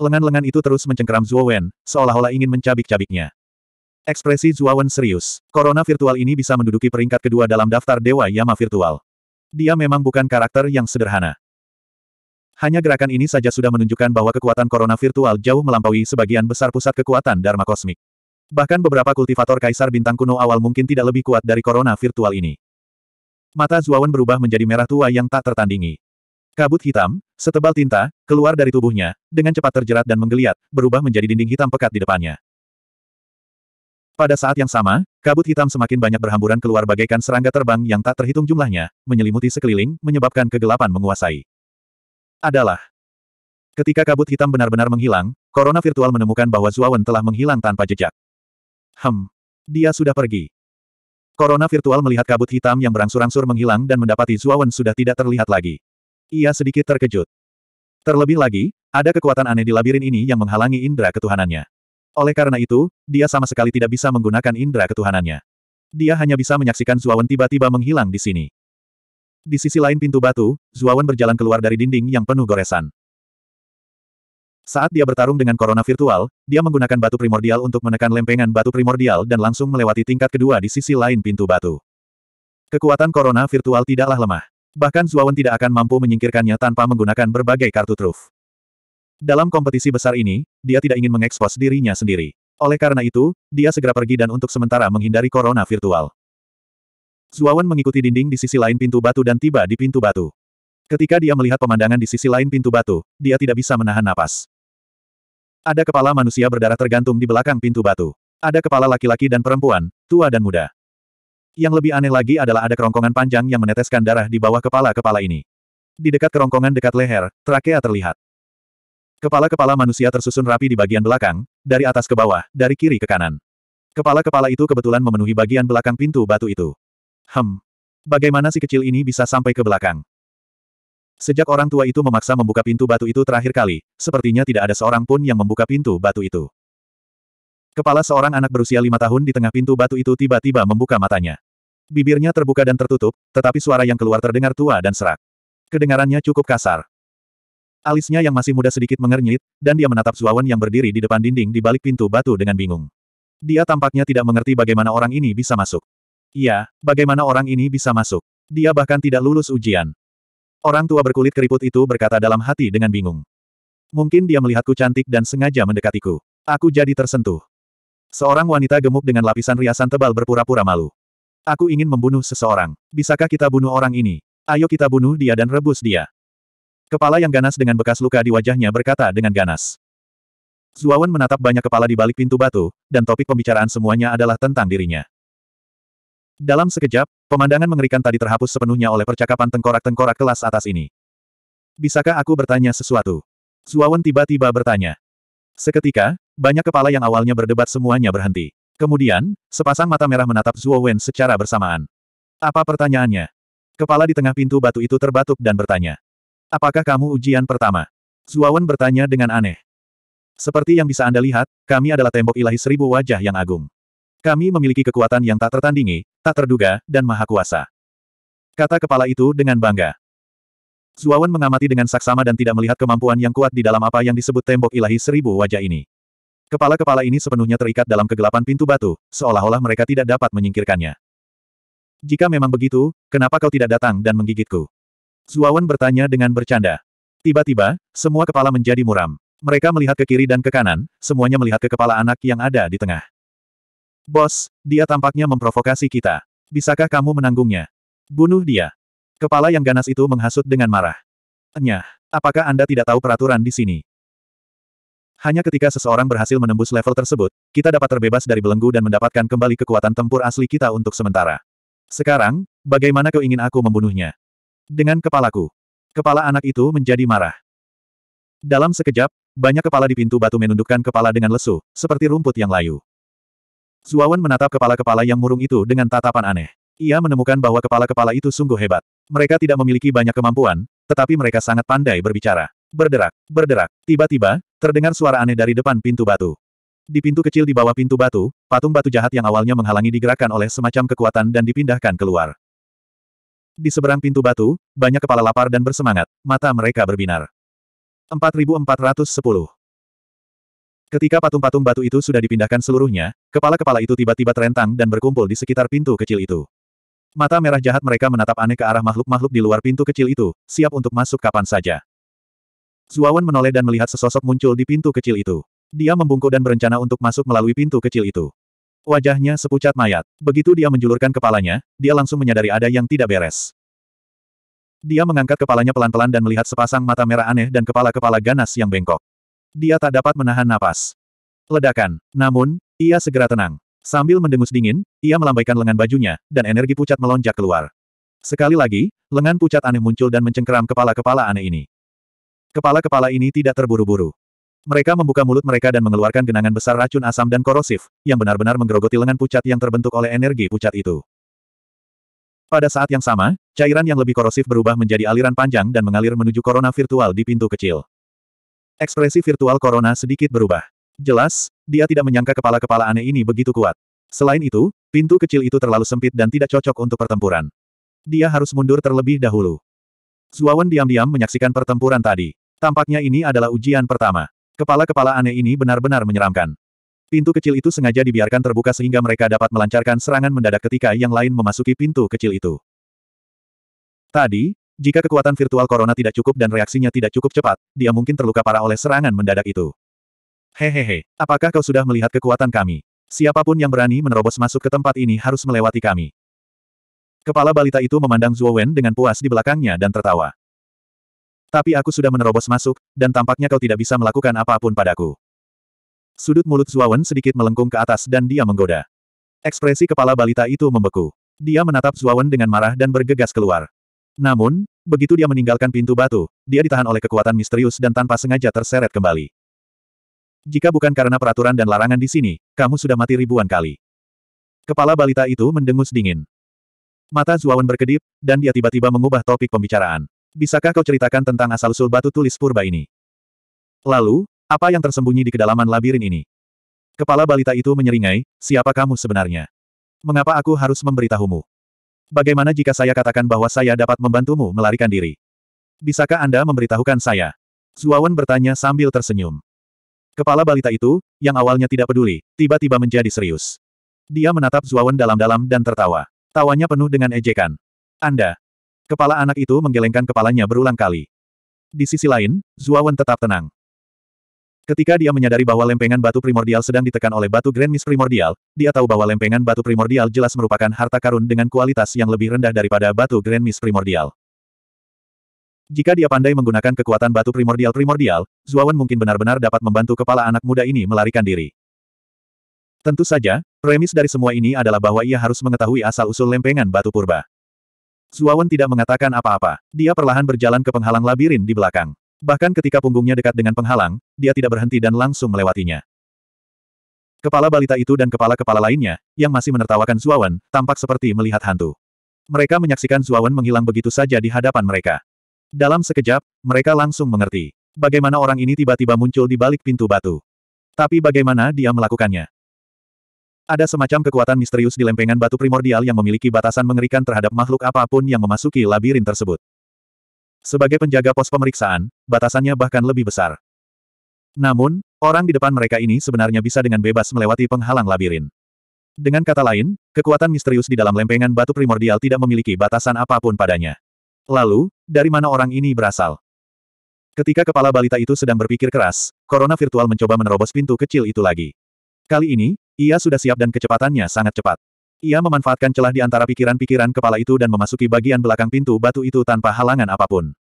Lengan-lengan itu terus mencengkeram Zhuo Wen, seolah-olah ingin mencabik-cabiknya. Ekspresi Zhuo Wen serius. Corona virtual ini bisa menduduki peringkat kedua dalam daftar Dewa Yama virtual. Dia memang bukan karakter yang sederhana. Hanya gerakan ini saja sudah menunjukkan bahwa kekuatan korona virtual jauh melampaui sebagian besar pusat kekuatan Dharma kosmik. Bahkan beberapa kultivator kaisar bintang kuno awal mungkin tidak lebih kuat dari korona virtual ini. Mata Zuawan berubah menjadi merah tua yang tak tertandingi. Kabut hitam, setebal tinta, keluar dari tubuhnya, dengan cepat terjerat dan menggeliat, berubah menjadi dinding hitam pekat di depannya. Pada saat yang sama, kabut hitam semakin banyak berhamburan keluar bagaikan serangga terbang yang tak terhitung jumlahnya, menyelimuti sekeliling, menyebabkan kegelapan menguasai. Adalah. Ketika kabut hitam benar-benar menghilang, Corona Virtual menemukan bahwa Zuawan telah menghilang tanpa jejak. Hem. Dia sudah pergi. Corona Virtual melihat kabut hitam yang berangsur-angsur menghilang dan mendapati Zuawan sudah tidak terlihat lagi. Ia sedikit terkejut. Terlebih lagi, ada kekuatan aneh di labirin ini yang menghalangi indera ketuhanannya. Oleh karena itu, dia sama sekali tidak bisa menggunakan indera ketuhanannya. Dia hanya bisa menyaksikan Zuawan tiba-tiba menghilang di sini. Di sisi lain pintu batu, Zuawan berjalan keluar dari dinding yang penuh goresan. Saat dia bertarung dengan corona virtual, dia menggunakan batu primordial untuk menekan lempengan batu primordial dan langsung melewati tingkat kedua di sisi lain pintu batu. Kekuatan corona virtual tidaklah lemah. Bahkan Zuawan tidak akan mampu menyingkirkannya tanpa menggunakan berbagai kartu truf. Dalam kompetisi besar ini, dia tidak ingin mengekspos dirinya sendiri. Oleh karena itu, dia segera pergi dan untuk sementara menghindari corona virtual. Zuawan mengikuti dinding di sisi lain pintu batu dan tiba di pintu batu. Ketika dia melihat pemandangan di sisi lain pintu batu, dia tidak bisa menahan napas. Ada kepala manusia berdarah tergantung di belakang pintu batu. Ada kepala laki-laki dan perempuan, tua dan muda. Yang lebih aneh lagi adalah ada kerongkongan panjang yang meneteskan darah di bawah kepala-kepala ini. Di dekat kerongkongan dekat leher, trakea terlihat. Kepala-kepala manusia tersusun rapi di bagian belakang, dari atas ke bawah, dari kiri ke kanan. Kepala-kepala itu kebetulan memenuhi bagian belakang pintu batu itu. Hem. Bagaimana si kecil ini bisa sampai ke belakang? Sejak orang tua itu memaksa membuka pintu batu itu terakhir kali, sepertinya tidak ada seorang pun yang membuka pintu batu itu. Kepala seorang anak berusia lima tahun di tengah pintu batu itu tiba-tiba membuka matanya. Bibirnya terbuka dan tertutup, tetapi suara yang keluar terdengar tua dan serak. Kedengarannya cukup kasar. Alisnya yang masih muda sedikit mengernyit, dan dia menatap Zuawan yang berdiri di depan dinding di balik pintu batu dengan bingung. Dia tampaknya tidak mengerti bagaimana orang ini bisa masuk. Iya, bagaimana orang ini bisa masuk. Dia bahkan tidak lulus ujian. Orang tua berkulit keriput itu berkata dalam hati dengan bingung. Mungkin dia melihatku cantik dan sengaja mendekatiku. Aku jadi tersentuh. Seorang wanita gemuk dengan lapisan riasan tebal berpura-pura malu. Aku ingin membunuh seseorang. Bisakah kita bunuh orang ini? Ayo kita bunuh dia dan rebus dia. Kepala yang ganas dengan bekas luka di wajahnya berkata dengan ganas. Zuawan menatap banyak kepala di balik pintu batu, dan topik pembicaraan semuanya adalah tentang dirinya. Dalam sekejap, pemandangan mengerikan tadi terhapus sepenuhnya oleh percakapan tengkorak-tengkorak kelas atas ini. Bisakah aku bertanya sesuatu? Zuawan tiba-tiba bertanya. Seketika, banyak kepala yang awalnya berdebat semuanya berhenti. Kemudian, sepasang mata merah menatap Zuowen secara bersamaan. Apa pertanyaannya? Kepala di tengah pintu batu itu terbatuk dan bertanya. Apakah kamu ujian pertama? Zuawan bertanya dengan aneh. Seperti yang bisa Anda lihat, kami adalah tembok ilahi seribu wajah yang agung. Kami memiliki kekuatan yang tak tertandingi, tak terduga, dan maha kuasa. Kata kepala itu dengan bangga. Zuawan mengamati dengan saksama dan tidak melihat kemampuan yang kuat di dalam apa yang disebut tembok ilahi seribu wajah ini. Kepala-kepala ini sepenuhnya terikat dalam kegelapan pintu batu, seolah-olah mereka tidak dapat menyingkirkannya. Jika memang begitu, kenapa kau tidak datang dan menggigitku? Zuawan bertanya dengan bercanda. Tiba-tiba, semua kepala menjadi muram. Mereka melihat ke kiri dan ke kanan, semuanya melihat ke kepala anak yang ada di tengah. Bos, dia tampaknya memprovokasi kita. Bisakah kamu menanggungnya? Bunuh dia. Kepala yang ganas itu menghasut dengan marah. Enyah, apakah Anda tidak tahu peraturan di sini? Hanya ketika seseorang berhasil menembus level tersebut, kita dapat terbebas dari belenggu dan mendapatkan kembali kekuatan tempur asli kita untuk sementara. Sekarang, bagaimana kau ingin aku membunuhnya? Dengan kepalaku. Kepala anak itu menjadi marah. Dalam sekejap, banyak kepala di pintu batu menundukkan kepala dengan lesu, seperti rumput yang layu. Zuawan menatap kepala-kepala yang murung itu dengan tatapan aneh. Ia menemukan bahwa kepala-kepala itu sungguh hebat. Mereka tidak memiliki banyak kemampuan, tetapi mereka sangat pandai berbicara. Berderak, berderak. Tiba-tiba, terdengar suara aneh dari depan pintu batu. Di pintu kecil di bawah pintu batu, patung batu jahat yang awalnya menghalangi digerakkan oleh semacam kekuatan dan dipindahkan keluar. Di seberang pintu batu, banyak kepala lapar dan bersemangat, mata mereka berbinar. 4410 Ketika patung-patung batu itu sudah dipindahkan seluruhnya, kepala-kepala itu tiba-tiba terentang dan berkumpul di sekitar pintu kecil itu. Mata merah jahat mereka menatap aneh ke arah makhluk-makhluk di luar pintu kecil itu, siap untuk masuk kapan saja. Zuawan menoleh dan melihat sesosok muncul di pintu kecil itu. Dia membungkuk dan berencana untuk masuk melalui pintu kecil itu. Wajahnya sepucat mayat. Begitu dia menjulurkan kepalanya, dia langsung menyadari ada yang tidak beres. Dia mengangkat kepalanya pelan-pelan dan melihat sepasang mata merah aneh dan kepala-kepala ganas yang bengkok. Dia tak dapat menahan napas. Ledakan. Namun, ia segera tenang. Sambil mendengus dingin, ia melambaikan lengan bajunya, dan energi pucat melonjak keluar. Sekali lagi, lengan pucat aneh muncul dan mencengkeram kepala-kepala aneh ini. Kepala-kepala ini tidak terburu-buru. Mereka membuka mulut mereka dan mengeluarkan genangan besar racun asam dan korosif, yang benar-benar menggerogoti lengan pucat yang terbentuk oleh energi pucat itu. Pada saat yang sama, cairan yang lebih korosif berubah menjadi aliran panjang dan mengalir menuju korona virtual di pintu kecil. Ekspresi virtual korona sedikit berubah. Jelas, dia tidak menyangka kepala-kepala aneh ini begitu kuat. Selain itu, pintu kecil itu terlalu sempit dan tidak cocok untuk pertempuran. Dia harus mundur terlebih dahulu. Zuawan diam-diam menyaksikan pertempuran tadi. Tampaknya ini adalah ujian pertama. Kepala-kepala aneh ini benar-benar menyeramkan. Pintu kecil itu sengaja dibiarkan terbuka sehingga mereka dapat melancarkan serangan mendadak ketika yang lain memasuki pintu kecil itu. Tadi, jika kekuatan virtual corona tidak cukup dan reaksinya tidak cukup cepat, dia mungkin terluka parah oleh serangan mendadak itu. Hehehe, apakah kau sudah melihat kekuatan kami? Siapapun yang berani menerobos masuk ke tempat ini harus melewati kami. Kepala balita itu memandang Zhuo Wen dengan puas di belakangnya dan tertawa. Tapi aku sudah menerobos masuk, dan tampaknya kau tidak bisa melakukan apapun padaku. Sudut mulut Zuawan sedikit melengkung ke atas dan dia menggoda. Ekspresi kepala balita itu membeku. Dia menatap Zuawan dengan marah dan bergegas keluar. Namun, begitu dia meninggalkan pintu batu, dia ditahan oleh kekuatan misterius dan tanpa sengaja terseret kembali. Jika bukan karena peraturan dan larangan di sini, kamu sudah mati ribuan kali. Kepala balita itu mendengus dingin. Mata Zuawan berkedip, dan dia tiba-tiba mengubah topik pembicaraan. Bisakah kau ceritakan tentang asal-usul batu tulis purba ini? Lalu, apa yang tersembunyi di kedalaman labirin ini? Kepala balita itu menyeringai, siapa kamu sebenarnya? Mengapa aku harus memberitahumu? Bagaimana jika saya katakan bahwa saya dapat membantumu melarikan diri? Bisakah Anda memberitahukan saya? Zuawan bertanya sambil tersenyum. Kepala balita itu, yang awalnya tidak peduli, tiba-tiba menjadi serius. Dia menatap Zuawan dalam-dalam dan tertawa. Tawanya penuh dengan ejekan. Anda, Kepala anak itu menggelengkan kepalanya berulang kali. Di sisi lain, Zuawan tetap tenang. Ketika dia menyadari bahwa lempengan batu primordial sedang ditekan oleh batu Grand Miss primordial, dia tahu bahwa lempengan batu primordial jelas merupakan harta karun dengan kualitas yang lebih rendah daripada batu Grand Miss primordial. Jika dia pandai menggunakan kekuatan batu primordial primordial, Zuawan mungkin benar-benar dapat membantu kepala anak muda ini melarikan diri. Tentu saja, premis dari semua ini adalah bahwa ia harus mengetahui asal-usul lempengan batu purba. Zuawan tidak mengatakan apa-apa. Dia perlahan berjalan ke penghalang labirin di belakang. Bahkan ketika punggungnya dekat dengan penghalang, dia tidak berhenti dan langsung melewatinya. Kepala balita itu dan kepala-kepala lainnya, yang masih menertawakan Zuawan, tampak seperti melihat hantu. Mereka menyaksikan Zuawan menghilang begitu saja di hadapan mereka. Dalam sekejap, mereka langsung mengerti. Bagaimana orang ini tiba-tiba muncul di balik pintu batu. Tapi bagaimana dia melakukannya? Ada semacam kekuatan misterius di lempengan batu primordial yang memiliki batasan mengerikan terhadap makhluk apapun yang memasuki labirin tersebut. Sebagai penjaga pos pemeriksaan, batasannya bahkan lebih besar. Namun, orang di depan mereka ini sebenarnya bisa dengan bebas melewati penghalang labirin. Dengan kata lain, kekuatan misterius di dalam lempengan batu primordial tidak memiliki batasan apapun padanya. Lalu, dari mana orang ini berasal? Ketika kepala balita itu sedang berpikir keras, Corona Virtual mencoba menerobos pintu kecil itu lagi. Kali ini, ia sudah siap dan kecepatannya sangat cepat. Ia memanfaatkan celah di antara pikiran-pikiran kepala itu dan memasuki bagian belakang pintu batu itu tanpa halangan apapun.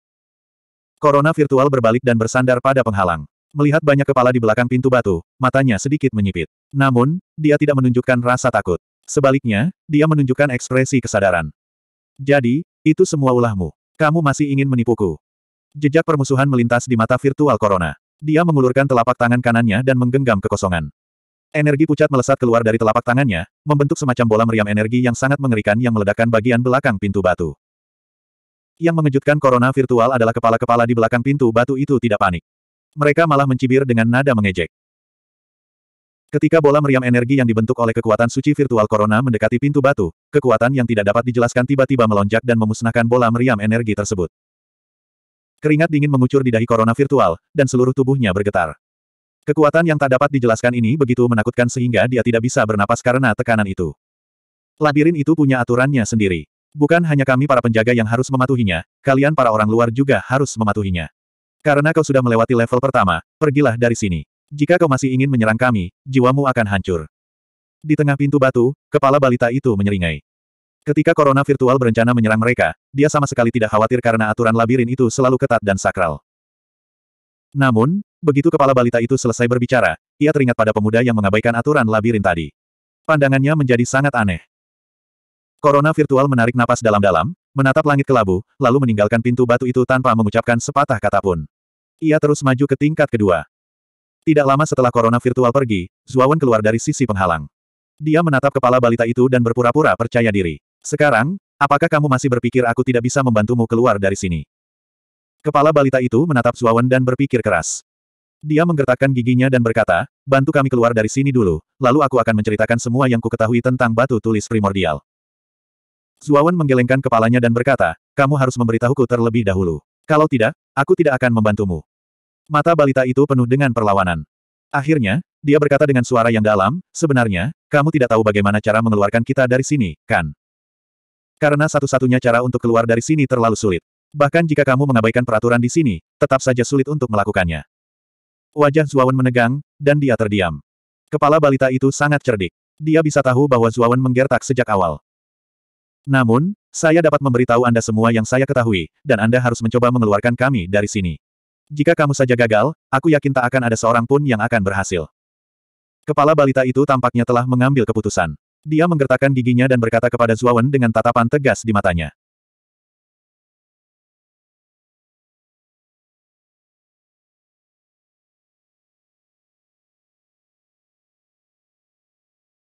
Corona virtual berbalik dan bersandar pada penghalang. Melihat banyak kepala di belakang pintu batu, matanya sedikit menyipit. Namun, dia tidak menunjukkan rasa takut. Sebaliknya, dia menunjukkan ekspresi kesadaran. Jadi, itu semua ulahmu. Kamu masih ingin menipuku. Jejak permusuhan melintas di mata virtual Corona. Dia mengulurkan telapak tangan kanannya dan menggenggam kekosongan. Energi pucat melesat keluar dari telapak tangannya, membentuk semacam bola meriam energi yang sangat mengerikan yang meledakkan bagian belakang pintu batu. Yang mengejutkan Corona virtual adalah kepala-kepala di belakang pintu batu itu tidak panik. Mereka malah mencibir dengan nada mengejek. Ketika bola meriam energi yang dibentuk oleh kekuatan suci virtual Corona mendekati pintu batu, kekuatan yang tidak dapat dijelaskan tiba-tiba melonjak dan memusnahkan bola meriam energi tersebut. Keringat dingin mengucur di dahi Corona virtual, dan seluruh tubuhnya bergetar. Kekuatan yang tak dapat dijelaskan ini begitu menakutkan sehingga dia tidak bisa bernapas karena tekanan itu. Labirin itu punya aturannya sendiri. Bukan hanya kami para penjaga yang harus mematuhinya, kalian para orang luar juga harus mematuhinya. Karena kau sudah melewati level pertama, pergilah dari sini. Jika kau masih ingin menyerang kami, jiwamu akan hancur. Di tengah pintu batu, kepala balita itu menyeringai. Ketika Corona Virtual berencana menyerang mereka, dia sama sekali tidak khawatir karena aturan labirin itu selalu ketat dan sakral. Namun, Begitu kepala balita itu selesai berbicara, ia teringat pada pemuda yang mengabaikan aturan labirin tadi. Pandangannya menjadi sangat aneh. Corona virtual menarik napas dalam-dalam, menatap langit kelabu, lalu meninggalkan pintu batu itu tanpa mengucapkan sepatah kata pun. Ia terus maju ke tingkat kedua. Tidak lama setelah Corona virtual pergi, Zuawan keluar dari sisi penghalang. Dia menatap kepala balita itu dan berpura-pura percaya diri. Sekarang, apakah kamu masih berpikir aku tidak bisa membantumu keluar dari sini? Kepala balita itu menatap Zuawan dan berpikir keras. Dia menggertakkan giginya dan berkata, bantu kami keluar dari sini dulu, lalu aku akan menceritakan semua yang kuketahui tentang batu tulis primordial. Zuawan menggelengkan kepalanya dan berkata, kamu harus memberitahuku terlebih dahulu. Kalau tidak, aku tidak akan membantumu. Mata balita itu penuh dengan perlawanan. Akhirnya, dia berkata dengan suara yang dalam, sebenarnya, kamu tidak tahu bagaimana cara mengeluarkan kita dari sini, kan? Karena satu-satunya cara untuk keluar dari sini terlalu sulit. Bahkan jika kamu mengabaikan peraturan di sini, tetap saja sulit untuk melakukannya. Wajah Zuawan menegang, dan dia terdiam. Kepala balita itu sangat cerdik. Dia bisa tahu bahwa Zuawan menggertak sejak awal. Namun, saya dapat memberitahu Anda semua yang saya ketahui, dan Anda harus mencoba mengeluarkan kami dari sini. Jika kamu saja gagal, aku yakin tak akan ada seorang pun yang akan berhasil. Kepala balita itu tampaknya telah mengambil keputusan. Dia menggertakkan giginya dan berkata kepada Zuawan dengan tatapan tegas di matanya.